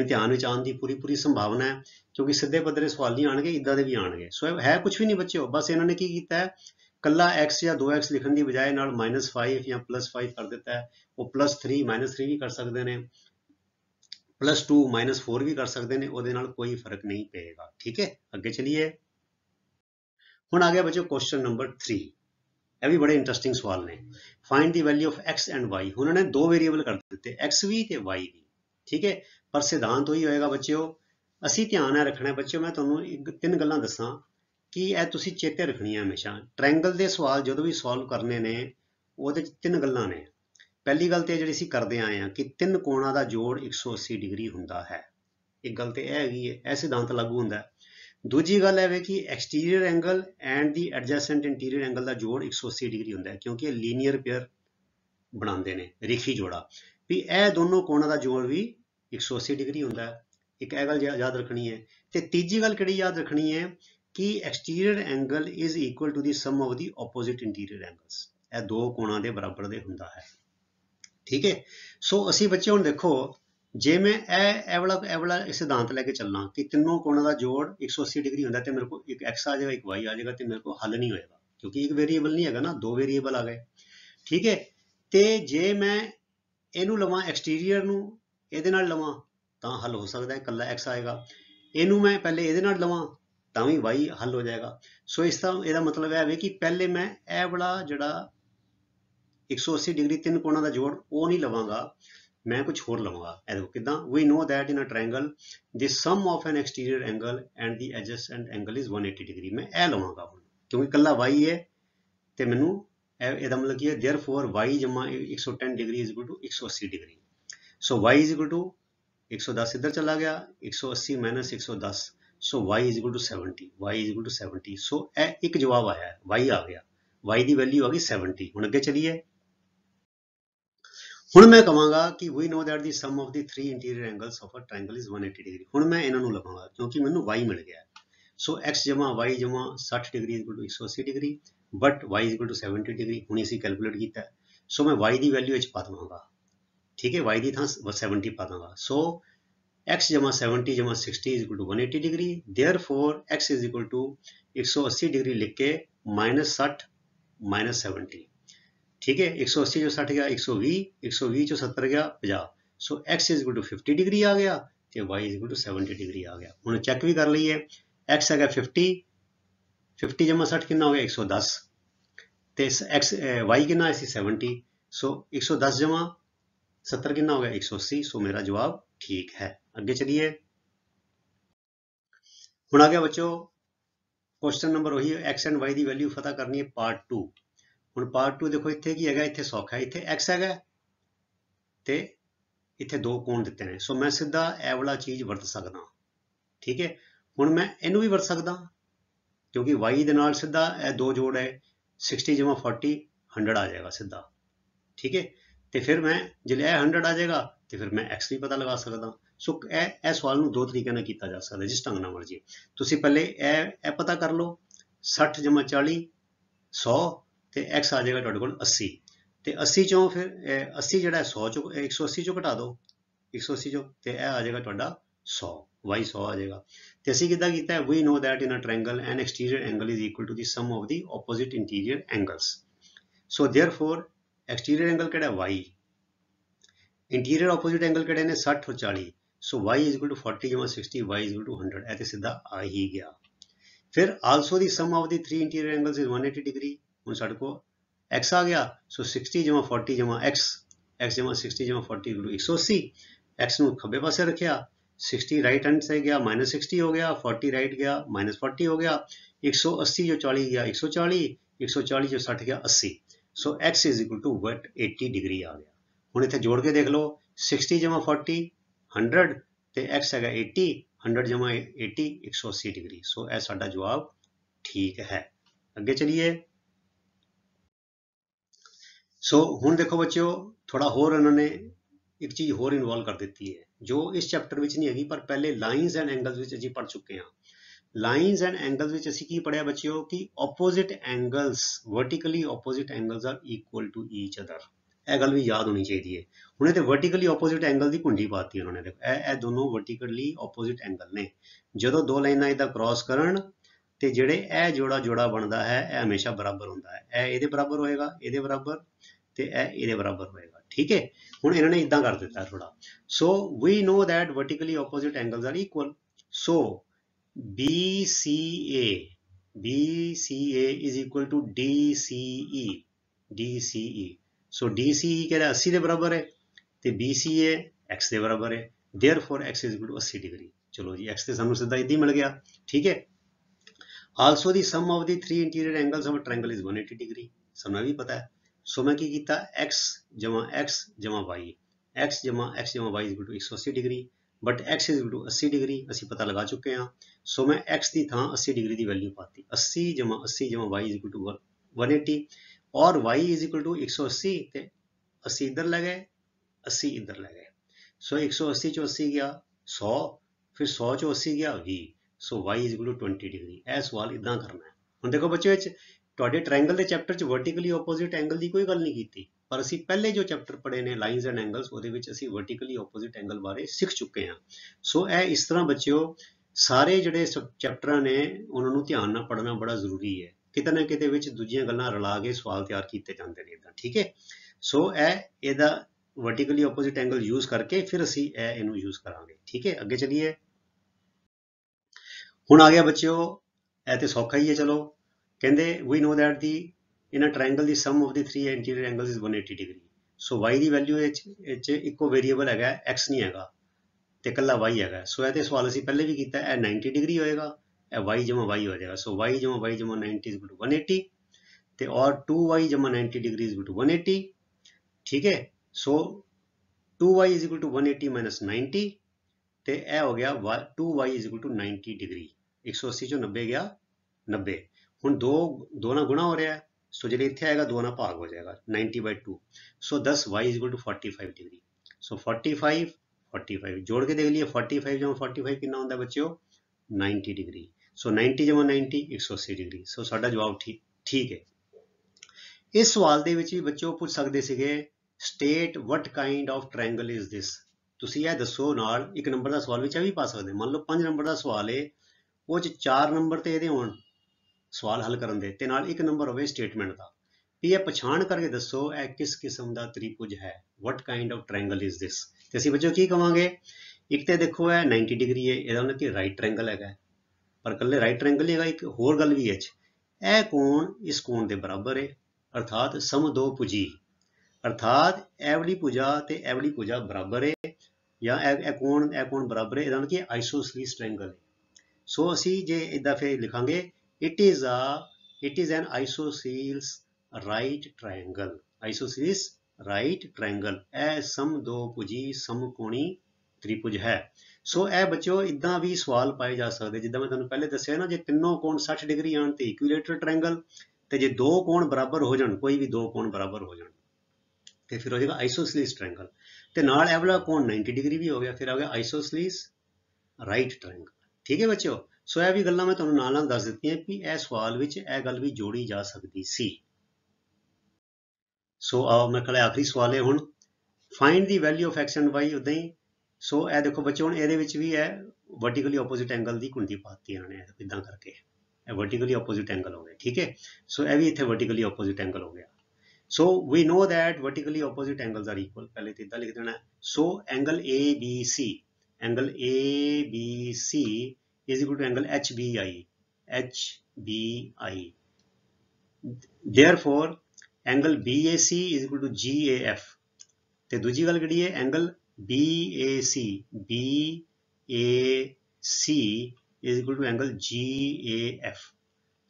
ਇਮਤਿਹਾਨ ਵਿੱਚ ਆਉਣ ਦੀ ਪੂਰੀ ਪੂਰੀ ਸੰਭਾਵਨਾ ਹੈ ਕਿਉਂਕਿ ਸਿੱਧੇ ਪੱਧਰੇ ਸਵਾਲ ਨਹੀਂ ਆਣਗੇ ਇਦਾਂ ਦੇ ਵੀ ਆਣਗੇ ਸੋ ਹੈ ਕੁਝ ਵੀ ਨਹੀਂ ਬੱਚਿਓ ਬਸ ਇਹਨਾਂ ਨੇ ਕੀ ਕੀਤਾ ਹੈ ਕੱਲਾ x ਜਾਂ 2x ਲਿਖਣ ਦੀ ਬਜਾਏ ਨਾਲ -5 ਜਾਂ +5 ਕਰ ਦਿੱਤਾ ਹੈ ਉਹ +3 -3 ਵੀ ਕਰ ਸਕਦੇ ਨੇ +2 -4 ਵੀ ਕਰ ਸਕਦੇ ਨੇ ਉਹਦੇ ਨਾਲ ਕੋਈ ਫਰਕ ਨਹੀਂ ਪਏਗਾ ਠੀਕ ਹੈ ਅੱਗੇ ਚਲੀਏ ਹੁਣ ਆ ਗਿਆ ਬੱਚੋ ਕੁਐਸਚਨ ਨੰਬਰ 3 ਇਹ ਵੀ ਬੜੇ ਇੰਟਰਸਟਿੰਗ ਸਵਾਲ ਨੇ find the value of x and y ਉਹਨਾਂ ਨੇ ਦੋ ਵੇਰੀਏਬਲ ਕਰ ਦਿੱਤੇ x ਵੀ ਤੇ y ਵੀ ਠੀਕ ਹੈ ਪਰ ਸਿਧਾਂਤ ਉਹੀ ਹੋਏਗਾ ਬੱਚਿਓ ਅਸੀਂ ਧਿਆਨ ਰੱਖਣਾ ਰੱਖਣਾ ਬੱਚਿਓ ਮੈਂ ਤੁਹਾਨੂੰ ਇੱਕ ਤਿੰਨ ਗੱਲਾਂ ਦੱਸਾਂ ਕੀ ਇਹ ਤੁਸੀਂ ਚੇਤੇ ਰੱਖਣੀ ਹੈ ਹਮੇਸ਼ਾ ਟ੍ਰਾਇੰਗਲ ਦੇ ਸਵਾਲ ਜਦੋਂ ਵੀ ਸੋਲਵ ਕਰਨੇ ਨੇ ਉਹਦੇ ਚ ਤਿੰਨ ਗੱਲਾਂ ਨੇ ਪਹਿਲੀ ਗੱਲ ਤੇ ਜਿਹੜੀ ਅਸੀਂ ਕਰਦੇ ਆਏ ਆ ਕਿ ਤਿੰਨ ਕੋਣਾਂ ਦਾ ਜੋੜ 180 ਡਿਗਰੀ ਹੁੰਦਾ ਹੈ ਇੱਕ ਗੱਲ ਤੇ ਇਹ ਹੈਗੀ ਹੈ ਇਹ ਸਿਧਾਂਤ ਲਾਗੂ ਹੁੰਦਾ ਹੈ ਦੂਜੀ ਗੱਲ ਹੈ ਵੇ ਕਿ exterior angle and the adjacent interior angle ਦਾ ਜੋੜ 180 ਡਿਗਰੀ ਹੁੰਦਾ ਹੈ ਕਿਉਂਕਿ ਇਹ ਲੀਨੀਅਰ ਪੇਅਰ ਬਣਾਉਂਦੇ ਨੇ ਰੇਖੀ ਜੋੜਾ ਵੀ ਇਹ ਦੋਨੋਂ ਕੋਣਾਂ ਦਾ ਜੋੜ ਵੀ 180 ਡਿਗਰੀ ਹੁੰਦਾ ਹੈ ਇੱਕ ਇਹ ਗੱਲ ਯਾਦ ਰੱਖਣੀ ਹੈ ਤੇ ਤੀਜੀ ਗੱਲ ਕਿਹੜੀ ਯਾਦ ਰੱਖਣੀ ਹੈ ਕਿ exterior angle is equal to the sum of the opposite interior angles ਇਹ ਦੋ ਕੋਣਾਂ ਦੇ ਬਰਾਬਰ ਦੇ ਹੁੰਦਾ ਹੈ ਠੀਕ ਹੈ ਸੋ ਅਸੀਂ ਬੱਚੇ ਹੁਣ ਦੇਖੋ ਜੇ ਮੈਂ ਇਹ ਇਹ ਵਾਲਾ ਇਹ ਵਾਲਾ ਸਿਧਾਂਤ ਲੈ ਕੇ ਚੱਲਾਂ ਕਿ ਤਿੰਨੋਂ ਕੋਣਾਂ ਦਾ ਜੋੜ 180 ਡਿਗਰੀ ਹੁੰਦਾ ਤੇ ਮੇਰੇ ਕੋਲ ਇੱਕ ਐਕਸ ਆ ਜਾਏਗਾ ਇੱਕ ਵਾਈ ਆ ਜਾਏਗਾ ਤੇ ਮੇਰੇ ਕੋਲ ਹੱਲ ਨਹੀਂ ਹੋਏਗਾ ਕਿਉਂਕਿ ਇੱਕ ਵੇਰੀਏਬਲ ਨਹੀਂ ਹੈਗਾ ਨਾ ਦੋ ਵੇਰੀਏਬਲ ਆ ਗਏ ਠੀਕ ਹੈ ਤੇ ਜੇ ਮੈਂ ਇਹਨੂੰ ਲਵਾਂ ਐਕਸਟੀਰੀਅਰ ਨੂੰ ਇਹਦੇ ਨਾਲ ਲਵਾਂ ਤਾਂ ਹੱਲ ਹੋ ਸਕਦਾ ਹੈ ਇਕੱਲਾ ਐਕਸ ਆਏਗਾ ਇਹਨੂੰ ਮੈਂ ਪਹਿਲੇ ਇਹਦੇ ਨਾਲ ਲਵਾਂ ਤਾਂ ਵੀ y ਹੱਲ ਹੋ ਜਾਏਗਾ ਸੋ ਇਸ ਦਾ ਇਹਦਾ ਮਤਲਬ ਇਹ ਹੈ ਕਿ ਪਹਿਲੇ ਮੈਂ ਇਹ ਵਾਲਾ ਜਿਹੜਾ 180 ਡਿਗਰੀ ਤਿੰਨ ਕੋਣਾਂ ਦਾ ਜੋੜ ਉਹ ਨਹੀਂ ਲਵਾਂਗਾ ਮੈਂ ਕੁਝ ਹੋਰ ਲਵਾਂਗਾ ਇਹ ਦੇਖੋ ਕਿਦਾਂ we know that in a triangle the sum of an exterior angle and the adjacent angle is 180 degree ਮੈਂ ਇਹ ਲਵਾਂਗਾ ਹੁਣ ਕਿਉਂਕਿ ਕੱਲਾ y ਹੈ ਤੇ ਮੈਨੂੰ ਇਹਦਾ ਮਤਲਬ ਕੀ ਹੈ therefore y 110 degree is equal to 180 degree so y is equal to 110 ਇੱਧਰ ਚਲਾ ਗਿਆ 180 110 ਸੋ y 70 y 70 ਸੋ ਇਹ ਇੱਕ ਜਵਾਬ ਆਇਆ ਹੈ y ਆ ਗਿਆ y ਦੀ ਵੈਲਿਊ ਆ ਗਈ 70 ਹੁਣ ਅੱਗੇ ਚਲੀਏ ਹੁਣ ਮੈਂ ਕਹਾਂਗਾ ਕਿ we know that the sum of the three interior angles of a triangle is 180 degree ਹੁਣ ਮੈਂ ਇਹਨਾਂ ਨੂੰ ਲਵਾਂਗਾ ਕਿਉਂਕਿ ਮੈਨੂੰ y ਮਿਲ ਗਿਆ so x y 60 degree 180 degree but y 70 degree ਹੁਣ ਅਸੀਂ ਕੈਲਕੂਲੇਟ ਕੀਤਾ ਸੋ ਮੈਂ y ਦੀ ਵੈਲਿਊ ਵਿੱਚ ਪਾ ਦਵਾਂਗਾ ਠੀਕ ਹੈ y ਦੀ ਥਾਂ 70 ਪਾ ਦਵਾਂਗਾ ਸੋ एक्स जमा सेवेंटी जमा sixty is equal to one eighty degree therefore X is equal to एक सौ अस्सी डिग्री लिख के माइनस साठ माइनस सेवेंटी ठीक है एक सौ अस्सी जो साठ गया एक सौ वी एक सौ वी जो सत्तर गया पचास so x is equal to fifty degree आ गया तो y is equal to seventy degree आ गया हूँ चेक भी कर लीए एक्स है फिफ्टी फिफ्टी जमा सठ कि हो गया एक सौ दस तो एक्स वाई कि सेवेंटी सैवनटी सो एक सौ दस जमा सत्तर कि हो गया एक सौ अस्सी सो मेरा जवाब ठीक है ਅੱਗੇ ਚਲੀਏ ਹੁਣ ਆ ਗਿਆ ਬੱਚੋ ਕੁਐਸਚਨ ਨੰਬਰ ਉਹੀ ਹੈ x ਐਂਡ y ਦੀ ਵੈਲਿਊ ਪਤਾ ਕਰਨੀ ਹੈ ਪਾਰਟ 2 ਹੁਣ ਪਾਰਟ 2 ਦੇਖੋ ਇੱਥੇ ਕੀ ਹੈਗਾ ਇੱਥੇ ਸੌਖਾ ਹੈ ਇੱਥੇ x ਹੈਗਾ ਤੇ ਇੱਥੇ ਦੋ ਕੋਣ ਦਿੱਤੇ ਨੇ ਸੋ ਮੈਂ ਸਿੱਧਾ ਇਹ ਵਾਲਾ ਚੀਜ਼ ਵਰਤ ਸਕਦਾ ਠੀਕ ਹੈ ਹੁਣ ਮੈਂ ਇਹਨੂੰ ਵੀ ਵਰਤ ਸਕਦਾ ਕਿਉਂਕਿ y ਦੇ ਨਾਲ ਸਿੱਧਾ ਇਹ ਦੋ ਜੋੜ ਹੈ 60 ਜਮਾ 40 100 ਆ ਜਾਏਗਾ ਸਿੱਧਾ ਠੀਕ ਹੈ ਤੇ ਫਿਰ ਮੈਂ ਜੇ ਇਹ 100 ਆ ਜਾਏਗਾ ਤੇ ਫਿਰ ਮੈਂ x ਵੀ ਪਤਾ ਲਗਾ ਸਕਦਾ ਸੋ ਇਹ ਇਹ ਸਵਾਲ ਨੂੰ ਦੋ ਤਰੀਕਿਆਂ ਨਾਲ ਕੀਤਾ ਜਾ ਸਕਦਾ ਜਿਸ ਢੰਗ ਨਾਲ ਮਰਜੀ ਤੁਸੀਂ ਪਹਿਲੇ ਇਹ ਇਹ ਪਤਾ ਕਰ ਲਓ 60 40 100 ਤੇ x ਆ ਜਾਏਗਾ ਤੁਹਾਡੇ ਕੋਲ 80 ਤੇ 80 ਚੋਂ ਫਿਰ 80 ਜਿਹੜਾ 100 ਚੋਂ 180 ਚੋਂ ਘਟਾ ਦਿਓ 180 ਚੋਂ ਤੇ ਇਹ ਆ ਜਾਏਗਾ ਤੁਹਾਡਾ 100 y 100 ਆ ਜਾਏਗਾ ਤੇ ਅਸੀਂ ਕਿਦਾਂ ਕੀਤਾ we know that in a triangle an exterior angle is equal to the sum of the opposite interior angles so therefore exterior angle ਕਿਹੜਾ y ਇੰਟੀਰੀਅਰ ਆਪੋਜ਼ਿਟ ਐਂਗਲ ਕਿਹੜੇ ਨੇ 60 ਔਰ 40 so y is equal to forty जमा sixty y is equal to hundred ऐसे सीधा आ ही गया फिर also the sum of the three interior angles is 180 degree उन साइड को एक्स आ गया सो सिक्सटी जमा फोर्टी जमा एक्स एक्स जमा सिक्सटी जमा फोर्टी गुरु एक सौ अस्सी एक्स फोर्टी राइट गया माइनस फोर्टी हो गया एक सौ अस्सी जो चालीस गया एक सौ चालीस एक सौ चालीस जो साठ गया अस्सी so x is equal to so x degree आ गया ਗਿਆ इतने जोड़ के देख लो सिक्सटी जमा फोर्टी 100 ਤੇ x ਹੈਗਾ 80 100 ਜਮਾ 80 180 ਡਿਗਰੀ ਸੋ ਇਹ ਸਾਡਾ ਜਵਾਬ ਠੀਕ ਹੈ ਅੱਗੇ ਚਲੀਏ ਸੋ ਹੁਣ ਦੇਖੋ ਬੱਚਿਓ ਥੋੜਾ ਹੋਰ ਇਹਨਾਂ ਨੇ ਇੱਕ ਚੀਜ਼ ਹੋਰ ਇਨਵੋਲ ਕਰ ਦਿੱਤੀ ਹੈ ਜੋ ਇਸ ਚੈਪਟਰ ਵਿੱਚ ਨਹੀਂ ਹੈਗੀ ਪਰ ਪਹਿਲੇ ਲਾਈਨਸ ਐਂਡ ਐਂਗਲਸ ਵਿੱਚ ਅਸੀਂ ਪੜ ਚੁੱਕੇ ਹਾਂ ਲਾਈਨਸ ਐਂਡ ਐਂਗਲਸ ਵਿੱਚ ਅਸੀਂ ਕੀ ਪੜਿਆ ਬੱਚਿਓ ਕਿ opposite angles vertically opposite angles are equal to each other ਇਹ ਗੱਲ ਵੀ ਯਾਦ ਹੋਣੀ ਚਾਹੀਦੀ ਹੈ ਹੁਣ ਇਹ ਤੇ ਵਰਟੀਕਲੀ ਆਪੋਜ਼ਿਟ ਐਂਗਲ ਦੀ ਕੁੰਡੀ ਪਾਤੀ ਉਹਨਾਂ ਨੇ ਦੇਖੋ ਇਹ ਇਹ ਦੋਨੋਂ ਵਰਟੀਕਲੀ ਆਪੋਜ਼ਿਟ ਐਂਗਲ ਨੇ ਜਦੋਂ ਦੋ ਲਾਈਨਾਂ ਇਹਦਾ ਕ੍ਰਾਸ ਕਰਨ ਤੇ ਜਿਹੜੇ ਇਹ ਜੋੜਾ ਜੋੜਾ ਬਣਦਾ ਹੈ ਇਹ ਹਮੇਸ਼ਾ ਬਰਾਬਰ ਹੁੰਦਾ ਹੈ ਇਹ ਇਹਦੇ ਬਰਾਬਰ ਹੋਏਗਾ ਇਹਦੇ ਬਰਾਬਰ ਤੇ ਇਹ ਇਹਦੇ ਬਰਾਬਰ ਹੋਏਗਾ ਠੀਕ ਹੈ ਹੁਣ ਇਹਨਾਂ ਨੇ ਇਦਾਂ ਕਰ ਦਿੱਤਾ ਥੋੜਾ so we know that vertically opposite angles are equal so BCA BCA is equal to DCE DCE so DCE ਕਿਹੜਾ 80 ਦੇ ਬਰਾਬਰ ਹੈ ਤੇ BCA e x ਦੇ ਬਰਾਬਰ ਹੈ देयरफॉर x 80 ਡਿਗਰੀ ਚਲੋ ਜੀ x ਤੇ ਸਾਨੂੰ ਸਿੱਧਾ ਇਦਾਂ ਹੀ ਮਿਲ ਗਿਆ ਠੀਕ ਹੈ also the sum of the 3 interior angles of triangle is 180 degree ਸਾਨੂੰ ਵੀ ਪਤਾ ਹੈ ਸੋ ਮੈਂ ਕੀ ਕੀਤਾ x x y x x y 180 degree but x 80 degree ਅਸੀਂ ਪਤਾ ਲਗਾ ਚੁੱਕੇ ਹਾਂ ਸੋ ਮੈਂ x ਦੀ ਥਾਂ 80 ਡਿਗਰੀ ਦੀ ਵੈਲਿਊ ਪਾਤੀ 80 80 y 180 ਔਰ y इज इक्वल टू एक सौ अस्सी थे अस्सी इधर लगे अस्सी इधर लगे सो एक सौ अस्सी ਫਿਰ 100 ਚੋਂ 80 ਗਿਆ 20 ਸੋ y 20 ਡਿਗਰੀ ਇਹ ਸਵਾਲ ਇਦਾਂ ਕਰਨਾ ਹੈ ਹੁਣ ਦੇਖੋ ਬੱਚੇ ਵਿੱਚ ਤੁਹਾਡੇ ਟ੍ਰਾਇੰਗਲ ਦੇ ਚੈਪਟਰ 'ਚ ਵਰਟੀਕਲੀ ਆਪੋਜ਼ਿਟ ਐਂਗਲ ਦੀ ਕੋਈ ਗੱਲ ਨਹੀਂ ਕੀਤੀ ਪਰ ਅਸੀਂ ਪਹਿਲੇ ਜੋ ਚੈਪਟਰ ਪੜ੍ਹੇ ਨੇ ਲਾਈਨਸ ਐਂਡ ਐਂਗਲਸ ਉਹਦੇ ਵਿੱਚ ਅਸੀਂ ਵਰਟੀਕਲੀ ਆਪੋਜ਼ਿਟ ਐਂਗਲ ਬਾਰੇ ਸਿੱਖ ਚੁੱਕੇ ਹਾਂ ਸੋ ਇਹ ਇਸ ਤਰ੍ਹਾਂ ਬੱਚਿਓ ਸਾਰੇ ਜਿਹੜੇ ਚੈਪਟਰਾਂ ਨੇ ਉਹਨਾਂ ਨੂੰ ਧਿਆਨ ਨਾਲ ਪੜ੍ਹਨਾ ਬੜਾ ਜ਼ਰੂਰੀ ਹੈ ਕਿਤੇ ਨਾ ਕਿਤੇ ਵਿੱਚ ਦੂਜੀਆਂ ਗੱਲਾਂ ਰਲਾ ਕੇ ਸਵਾਲ ਤਿਆਰ ਕੀਤੇ ਜਾਂਦੇ ਨੇ ਇਦਾਂ ਠੀਕ ਹੈ ਸੋ ਇਹ ਇਹਦਾ ਵਰਟੀਕਲੀ ਆਪੋਜ਼ਿਟ ਐਂਗਲ ਯੂਜ਼ ਕਰਕੇ ਫਿਰ ਅਸੀਂ ਇਹ ਇਹਨੂੰ ਯੂਜ਼ ਕਰਾਂਗੇ ਠੀਕ ਹੈ ਅੱਗੇ ਚਲੀਏ ਹੁਣ ਆ ਗਿਆ ਬੱਚਿਓ ਇਹ ਤੇ ਸੌਖਾ ਹੀ ਹੈ ਚਲੋ ਕਹਿੰਦੇ we know that the in a triangle the sum of the 3 interior angles is 180 degree so y ਦੀ ਵੈਲਿਊ ਇਹ ਚ ਇੱਕੋ ਵੇਰੀਏਬਲ ਹੈਗਾ x ਨਹੀਂ ਹੈਗਾ ਤੇ ਇਕੱਲਾ y ਹੈਗਾ ਸੋ ਇਹ ਤੇ ਸਵਾਲ ਅਸੀਂ ਪਹਿਲੇ ਵੀ ਕੀਤਾ ਇਹ 90 ਡਿਗਰੀ ਹੋਏਗਾ है y जमा y हो जाएगा सो so, y जमा y जमा 90 इज टू 180 ते और 2y जमा 90 डिग्री इज टू 180 ठीक है so two y is equal to one eighty minus ninety तो यह हो गया two y is equal to ninety degree एक सौ अस्सी चो नब्बे गया नब्बे हूँ दो दो ना गुणा हो रहा है सो जो इतने आएगा दो ना भाग हो जाएगा नाइन्टी बाई टू सो दस y is equal to forty five degree so forty five forty five जोड़ के देख लिए फोर्टी फाइव जमा फोर्टी फाइव कितना होंगे बच्चों नाइन्टी डिग्री ਸੋ 90 ਜਮਾ 90 180 ਡਿਗਰੀ ਸੋ ਸਾਡਾ ਜਵਾਬ ਠੀਕ ਠੀਕ ਹੈ ਇਸ ਸਵਾਲ ਦੇ ਵਿੱਚ ਵੀ ਬੱਚੋ ਪੁੱਛ ਸਕਦੇ ਸੀਗੇ state what kind of triangle is this ਤੁਸੀਂ ਇਹ ਦੱਸੋ ਨਾਲ ਇੱਕ ਨੰਬਰ ਦਾ ਸਵਾਲ ਵਿੱਚ ਇਹ ਵੀ ਪਾ ਸਕਦੇ ਮੰਨ ਲਓ 5 ਨੰਬਰ ਦਾ ਸਵਾਲ ਹੈ ਉਹ ਚ 4 ਨੰਬਰ ਤੇ ਇਹਦੇ ਹੋਣ ਸਵਾਲ ਹੱਲ ਕਰਨ ਦੇ ਤੇ ਨਾਲ ਇੱਕ ਨੰਬਰ ਹੋਵੇ ਸਟੇਟਮੈਂਟ ਦਾ ਵੀ ਇਹ ਪਛਾਣ ਕਰਕੇ ਦੱਸੋ ਇਹ ਕਿਸ ਕਿਸਮ ਦਾ ਤ੍ਰਿਭੁਜ ਹੈ what kind of triangle is this ਤੇ ਅਸੀਂ ਬੱਚੋ ਕੀ ਕਵਾਂਗੇ ਇੱਕ ਤੇ ਦੇਖੋ ਇਹ 90 ਡਿਗਰੀ ਹੈ ਇਹਦਾ ਮਤਲਬ ਕਿ ਰਾਈਟ ਟ੍ਰਾਇੰਗਲ ਹੈਗਾ ਪਰ ਇਕੱਲੇ ਰਾਈਟ ਟ੍ਰਾਇੰਗਲ ਹੀ ਹੈਗਾ ਇੱਕ ਹੋਰ ਗੱਲ ਵੀ ਹੈ ਚ ਇਹ ਕੋਣ ਇਸ ਕੋਣ ਦੇ ਬਰਾਬਰ ਹੈ ਅਰਥਾਤ ਦੋ ਪੁਜੀ ਅਰਥਾਤ ਐਵਲੀ ਪੁਜਾ ਤੇ ਐਵਲੀ ਪੁਜਾ ਬਰਾਬਰ ਹੈ ਜਾਂ ਇਹ ਕੋਣ ਇਹ ਕੋਣ ਬਰਾਬਰ ਹੈ ਇਹਨਾਂ ਨੂੰ ਕਿ ਆਈਸੋਸਲੀਸ ਟ੍ਰਾਇੰਗਲ ਸੋ ਅਸੀਂ ਜੇ ਇਦਾਂ ਫੇਰ ਲਿਖਾਂਗੇ it is a it is an isosceles right triangle isosceles right triangle ਇਹ ਦੋ ਪੁਜੀ ਸਮਕੋਣੀ ਤ੍ਰਿਭੁਜ ਹੈ ਸੋ ਇਹ ਬੱਚਿਓ ਇਦਾਂ ਵੀ ਸਵਾਲ ਪਾਏ ਜਾ ਸਕਦੇ ਜਿੱਦਾਂ ਮੈਂ ਤੁਹਾਨੂੰ ਪਹਿਲੇ ਦੱਸਿਆ ਨਾ ਜੇ ਤਿੰਨੋਂ ਕੋਣ 60 ਡਿਗਰੀ ਆਣ ਤੇ ਇਕੁਇਲੇਟਰਲ ਟ੍ਰਾਇੰਗਲ ਤੇ ਜੇ ਦੋ ਕੋਣ ਬਰਾਬਰ ਹੋ ਜਾਣ ਕੋਈ ਵੀ ਦੋ ਕੋਣ ਬਰਾਬਰ ਹੋ ਜਾਣ ਤੇ ਫਿਰ ਹੋ ਜਾਏਗਾ ਆਈਸੋਸਲੀਸ ਟ੍ਰਾਇੰਗਲ ਤੇ ਨਾਲ ਇਹ ਵਾਲਾ ਕੋਣ 90 ਡਿਗਰੀ ਵੀ ਹੋ ਗਿਆ ਫਿਰ ਆ ਗਿਆ ਆਈਸੋਸਲੀਸ ਰਾਈਟ ਟ੍ਰਾਇੰਗਲ ਠੀਕ ਹੈ ਬੱਚਿਓ ਸੋ ਇਹ ਵੀ ਗੱਲਾਂ ਮੈਂ ਤੁਹਾਨੂੰ ਨਾਲ ਨਾਲ ਦੱਸ ਦਿੱਤੀਆਂ ਕਿ ਇਹ ਸਵਾਲ ਵਿੱਚ ਇਹ ਗੱਲ ਵੀ ਜੋੜੀ ਜਾ ਸਕਦੀ ਸੀ ਸੋ ਆਓ ਮੈਂ ਕਹਲੇ ਆਖਰੀ ਸਵਾਲ ਹੈ ਹੁਣ find the value of x and y ਉਦਾਂ ਹੀ ਸੋ ਇਹ ਦੇਖੋ ਬੱਚੇ ਹੁਣ ਇਹਦੇ ਵਿੱਚ ਵੀ ਹੈ ਵਰਟੀਕਲੀ ਆਪੋਜ਼ਿਟ ਐਂਗਲ ਦੀ ਕੁੰਡੀ ਪਾਤੀ ਇਹਨਾਂ ਨੇ ਇਦਾਂ ਕਰਕੇ ਇਹ ਵਰਟੀਕਲੀ ਆਪੋਜ਼ਿਟ ਐਂਗਲ ਹੋ ਗਏ ਠੀਕ ਹੈ ਸੋ ਇਹ ਵੀ ਇੱਥੇ ਵਰਟੀਕਲੀ ਆਪੋਜ਼ਿਟ ਐਂਗਲ ਹੋ ਗਿਆ so we know that vertically opposite angles are equal ਪਹਿਲੇ ਤੇ ਇਦਾਂ ਲਿਖ ਦੇਣਾ so angle ABC angle ABC B I to angle B A C is BAC to G A GAF ਤੇ ਦੂਜੀ ਗੱਲ ਕਿਹੜੀ ਹੈ angle B B A A C equal to angle G A F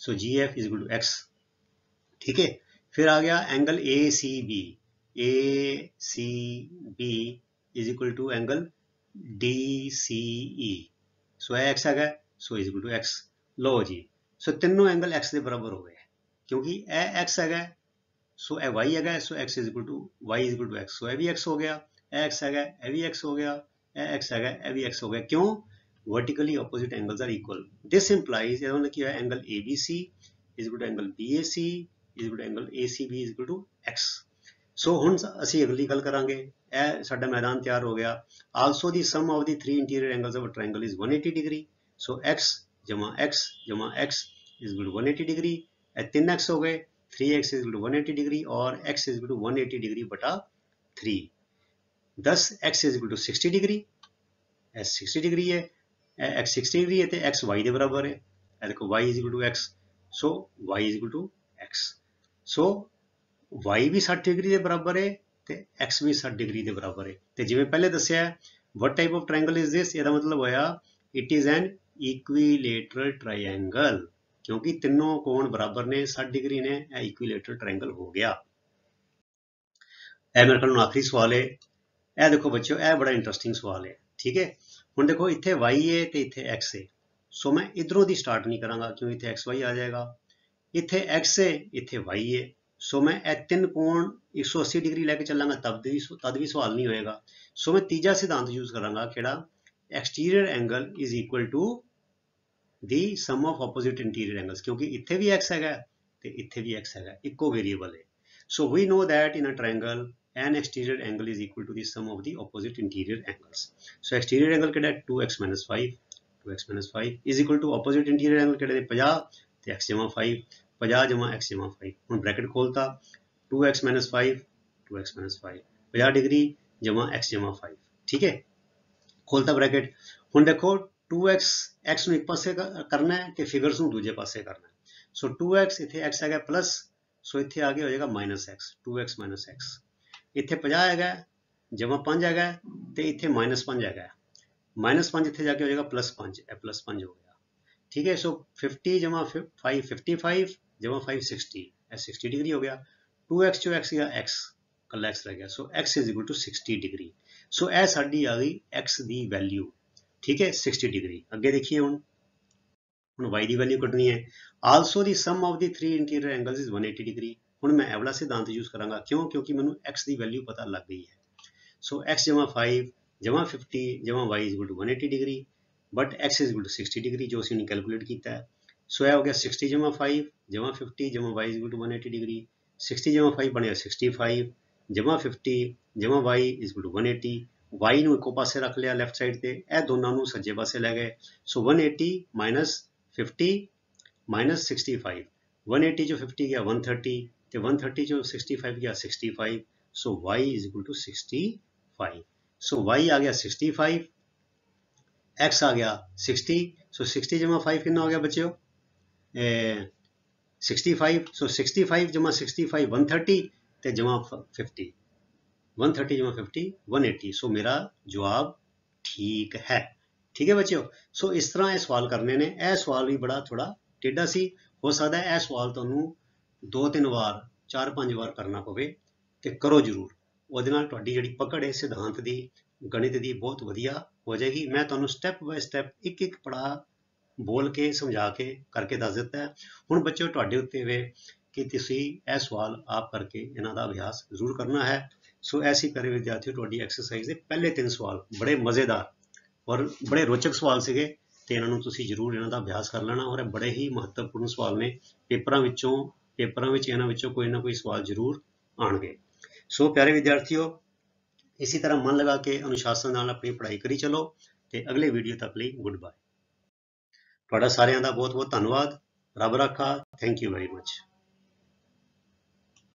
so G F is equal to x ठीक है फिर आ गया angle A C B A C B is equal to angle D C E so x आ गया so is equal to x लो जी so तीनों एंगल एक्स के बराबर हो गए क्योंकि ए एक्स है सो ए वाई है so x is equal to y is equal to x so A भी एक्स हो गया एक्स है ए एक्स e हो गया एक्स है ए एक्स e हो गया क्यों vertically opposite angles are equal this implies इन्होंने किया है angle A B C is equal to angle B A C is equal to angle A C B is equal to x so ਹੁਣ ਅਸੀਂ ਅਗਲੀ ਗੱਲ ਕਰਾਂਗੇ ਇਹ ਸਾਡਾ ਮੈਦਾਨ ਤਿਆਰ ਹੋ ਗਿਆ also the sum is one 3 interior angles of a x is 180 degree so x x x is equal 180 x ਇਹ 3x ਹੋ ਗਏ 3x ਇਜ਼ ਇਕੁਅਲ 180 और x is is equal 180 degree बटा थ्री ਦਸ x 60 ਡਿਗਰੀ s 60 ਡਿਗਰੀ ਹੈ x 60 degree ਹੈ ਤੇ x y ਦੇ ਬਰਾਬਰ ਹੈ ਇਹ ਦੇਖੋ y equal to x so y equal to x so y ਵੀ 60 ਡਿਗਰੀ ਦੇ ਬਰਾਬਰ ਹੈ ਤੇ x ਵੀ 60 ਡਿਗਰੀ ਦੇ ਬਰਾਬਰ ਹੈ ਤੇ ਜਿਵੇਂ ਪਹਿਲੇ ਦੱਸਿਆ what type of triangle is this ਇਹਦਾ ਮਤਲਬ ਹੋਇਆ it is an equilateral triangle ਕਿਉਂਕਿ ਤਿੰਨੋਂ ਕੋਣ ਬਰਾਬਰ ਨੇ 60 ਡਿਗਰੀ ਨੇ ਇਹ ਇਕਵੀਲੇਟਰਲ ਟ੍ਰਾਇੰਗਲ ਹੋ ਗਿਆ ਐ ਮੇਰੇ ਕੋਲ ਆਖਰੀ ਸਵਾਲ ਹੈ ਇਹ ਦੇਖੋ ਬੱਚਿਓ ਇਹ ਬੜਾ ਇੰਟਰਸਟਿੰਗ ਸਵਾਲ ਹੈ ਠੀਕ ਹੈ ਹੁਣ ਦੇਖੋ ਇੱਥੇ y ਹੈ ਤੇ ਇੱਥੇ x ਹੈ ਸੋ ਮੈਂ ਇਧਰੋਂ ਦੀ ਸਟਾਰਟ ਨਹੀਂ ਕਰਾਂਗਾ ਕਿਉਂਕਿ ਇੱਥੇ xy ਆ ਜਾਏਗਾ ਇੱਥੇ x ਹੈ ਇੱਥੇ y ਹੈ ਸੋ ਮੈਂ ਇਹ ਤਿੰਨ ਕੋਣ 180 ਡਿਗਰੀ ਲੈ ਕੇ ਚੱਲਾਂਗਾ ਤਦ ਵੀ ਤਦ ਵੀ ਸਵਾਲ ਨਹੀਂ ਹੋਏਗਾ ਸੋ ਮੈਂ ਤੀਜਾ ਸਿਧਾਂਤ ਯੂਜ਼ ਕਰਾਂਗਾ ਕਿਹੜਾ exterior angle is equal to the sum of opposite interior angles ਕਿਉਂਕਿ ਇੱਥੇ ਵੀ x ਹੈਗਾ ਤੇ ਇੱਥੇ ਵੀ x ਹੈਗਾ ਇੱਕੋ ਵੇਰੀਏਬਲ ਹੈ so we know that in a triangle an exterior angle is equal to sum of the opposite interior angles so exterior angle कहता two x minus five two x minus five is equal to opposite interior angle कह पाँह तो x जमा five पाँह जमा x जमा five हूँ bracket खोलता two x minus five two x minus five पाँह डिग्री जमा एक्स जमा फाइव ठीक है खोलता ब्रैकेट हूँ देखो टू एक्स एक्स में एक पास करना है कि फिगरस में पास करना है सो टू एक्स इतने एक्स आ गया प्लस सो इतने आगे हो जाएगा minus x two x minus x ਇੱਥੇ 50 ਹੈਗਾ ਜਮਾ 5 ਹੈਗਾ ਤੇ ਇੱਥੇ -5 ਹੈਗਾ -5 ਇੱਥੇ ਜਾ ਕੇ ਹੋ ਜਾਏਗਾ +5 ਇਹ +5 ਹੋ ਗਿਆ ਠੀਕ ਹੈ ਸੋ 50 ਜਮਾ 5 55 ਜਮਾ 5 60 ਇਹ 60 ਡਿਗਰੀ ਹੋ ਗਿਆ 2x ਚੋਂ x ਗਿਆ x ਕਲੈਕਸ ਰਹਿ ਗਿਆ ਸੋ x 60 ਡਿਗਰੀ ਸੋ ਇਹ ਸਾਡੀ ਆ ਗਈ x ਦੀ ਵੈਲਿਊ ਠੀਕ ਹੈ 60 ਡਿਗਰੀ ਅੱਗੇ ਦੇਖੀਏ ਹੁਣ ਹੁਣ y ਦੀ ਵੈਲਿਊ ਕੱਢਣੀ ਹੈ also the sum of the 3 interior angles is 180 degree ਹੁਣ ਮੈਂ ਇਹ ਵਾਲਾ ਸਿਧਾਂਤ ਯੂਜ਼ ਕਰਾਂਗਾ ਕਿਉਂ ਕਿਉਂਕਿ ਮੈਨੂੰ x ਦੀ ਵੈਲਿਊ ਪਤਾ ਲੱਗ ਗਈ ਹੈ so x 5 50 y 180 degree but x 60 degree ਜੋ ਅਸੀਂ ਨੇ ਕੈਲਕੂਲੇਟ ਕੀਤਾ ਸੋ ਇਹ ਹੋ ਗਿਆ 60 5 50 y 180 ਡਿਗਰੀ 60 5 ਬਣਿਆ 65 50 y 180 y ਨੂੰ ਇੱਕੋ ਪਾਸੇ ਰੱਖ ਲਿਆ ਲੈਫਟ ਸਾਈਡ ਤੇ ਇਹ ਦੋਨਾਂ ਨੂੰ ਸੱਜੇ ਪਾਸੇ ਲੈ ਗਏ ਸੋ 180 50 65 180 ਜੋ 50 ਗਿਆ 130 ਤੇ 130 ਚੋਂ 65 ਗਿਆ 65 ਸੋ y is equal to 65 so y ਆ ਗਿਆ 65 x ਆ ਗਿਆ 60 ਸੋ 60 ਜਮਾ 5 ਕਿੰਨਾ ਹੋ ਗਿਆ ਬੱਚਿਓ 65 ਸੋ 65 ਜਮਾ 65 130 ਤੇ ਜਮਾ 50 130 ਜਮਾ 50 180 ਸੋ ਮੇਰਾ ਜਵਾਬ ਠੀਕ ਹੈ ਠੀਕ ਹੈ ਬੱਚਿਓ ਸੋ ਇਸ ਤਰ੍ਹਾਂ ਇਹ ਸਵਾਲ ਕਰਨੇ ਨੇ ਇਹ ਸਵਾਲ ਵੀ ਬੜਾ ਥੋੜਾ ਟੇਡਾ ਸੀ ਹੋ ਸਕਦਾ ਇਹ ਸਵਾਲ ਤੁਹਾਨੂੰ ਦੋ ਤਿੰਨ ਵਾਰ ਚਾਰ ਪੰਜ ਵਾਰ ਕਰਨਾ ਪਵੇ ਤੇ ਕਰੋ ਜ਼ਰੂਰ ਉਹਦੇ ਨਾਲ ਤੁਹਾਡੀ ਜਿਹੜੀ ਪਕੜ ਹੈ ਸਿਧਾਂਤ ਦੀ ਗਣਿਤ ਦੀ ਬਹੁਤ ਵਧੀਆ ਹੋ ਜਾਏਗੀ ਮੈਂ ਤੁਹਾਨੂੰ ਸਟੈਪ ਬਾਈ ਸਟੈਪ ਇੱਕ ਇੱਕ ਪੜਾ ਬੋਲ ਕੇ ਸਮਝਾ ਕੇ ਕਰਕੇ ਦੱਸ ਦਿੱਤਾ ਹੁਣ ਬੱਚਿਓ ਤੁਹਾਡੇ ਉੱਤੇ ਵੇ ਕਿ ਤੁਸੀਂ ਇਹ ਸਵਾਲ ਆਪ ਕਰਕੇ ਇਹਨਾਂ ਦਾ ਅਭਿਆਸ ਜ਼ਰੂਰ ਕਰਨਾ ਹੈ ਸੋ ਐਸੀ ਕਰੇ ਵਿਦਿਆਰਥੀਓ ਤੁਹਾਡੀ ਐਕਸਰਸਾਈਜ਼ ਦੇ ਪਹਿਲੇ ਤਿੰਨ ਸਵਾਲ ਬੜੇ ਮਜ਼ੇਦਾਰ ਔਰ ਬੜੇ ਰੋਚਕ ਸਵਾਲ ਸੀਗੇ ਤੇ ਇਹਨਾਂ ਨੂੰ ਤੁਸੀਂ ਜ਼ਰੂਰ ਇਹਨਾਂ ਦਾ ਅਭਿਆਸ ਕਰ ਲੈਣਾ ਔਰ ਇਹ ਬੜੇ ਹੀ ਮਹੱਤਵਪੂਰਨ ਸਵਾਲ ਨੇ ਪੇਪਰਾਂ ਵਿੱਚੋਂ ਪੇਪਰਾਂ ਵਿੱਚ ਇਹਨਾਂ ਵਿੱਚੋਂ ਕੋਈ ਨਾ ਕੋਈ ਸਵਾਲ ਜ਼ਰੂਰ ਆਣਗੇ ਸੋ ਪਿਆਰੇ ਵਿਦਿਆਰਥੀਓ ਇਸੇ ਤਰ੍ਹਾਂ ਮਨ ਲਗਾ ਕੇ ਅਨੁਸ਼ਾਸਨ ਨਾਲ ਆਪਣੀ ਪੜ੍ਹਾਈ ਕਰੀ ਚਲੋ ਤੇ ਅਗਲੇ ਵੀਡੀਓ ਤੱਕ ਲਈ ਗੁੱਡ ਬਾਏ ਤੁਹਾਡਾ ਸਾਰਿਆਂ ਦਾ ਬਹੁਤ ਬਹੁਤ ਧੰਨਵਾਦ ਰੱਬ ਰੱਖਾ ਥੈਂਕ ਯੂ ਵੈਰੀ ਮੱਚ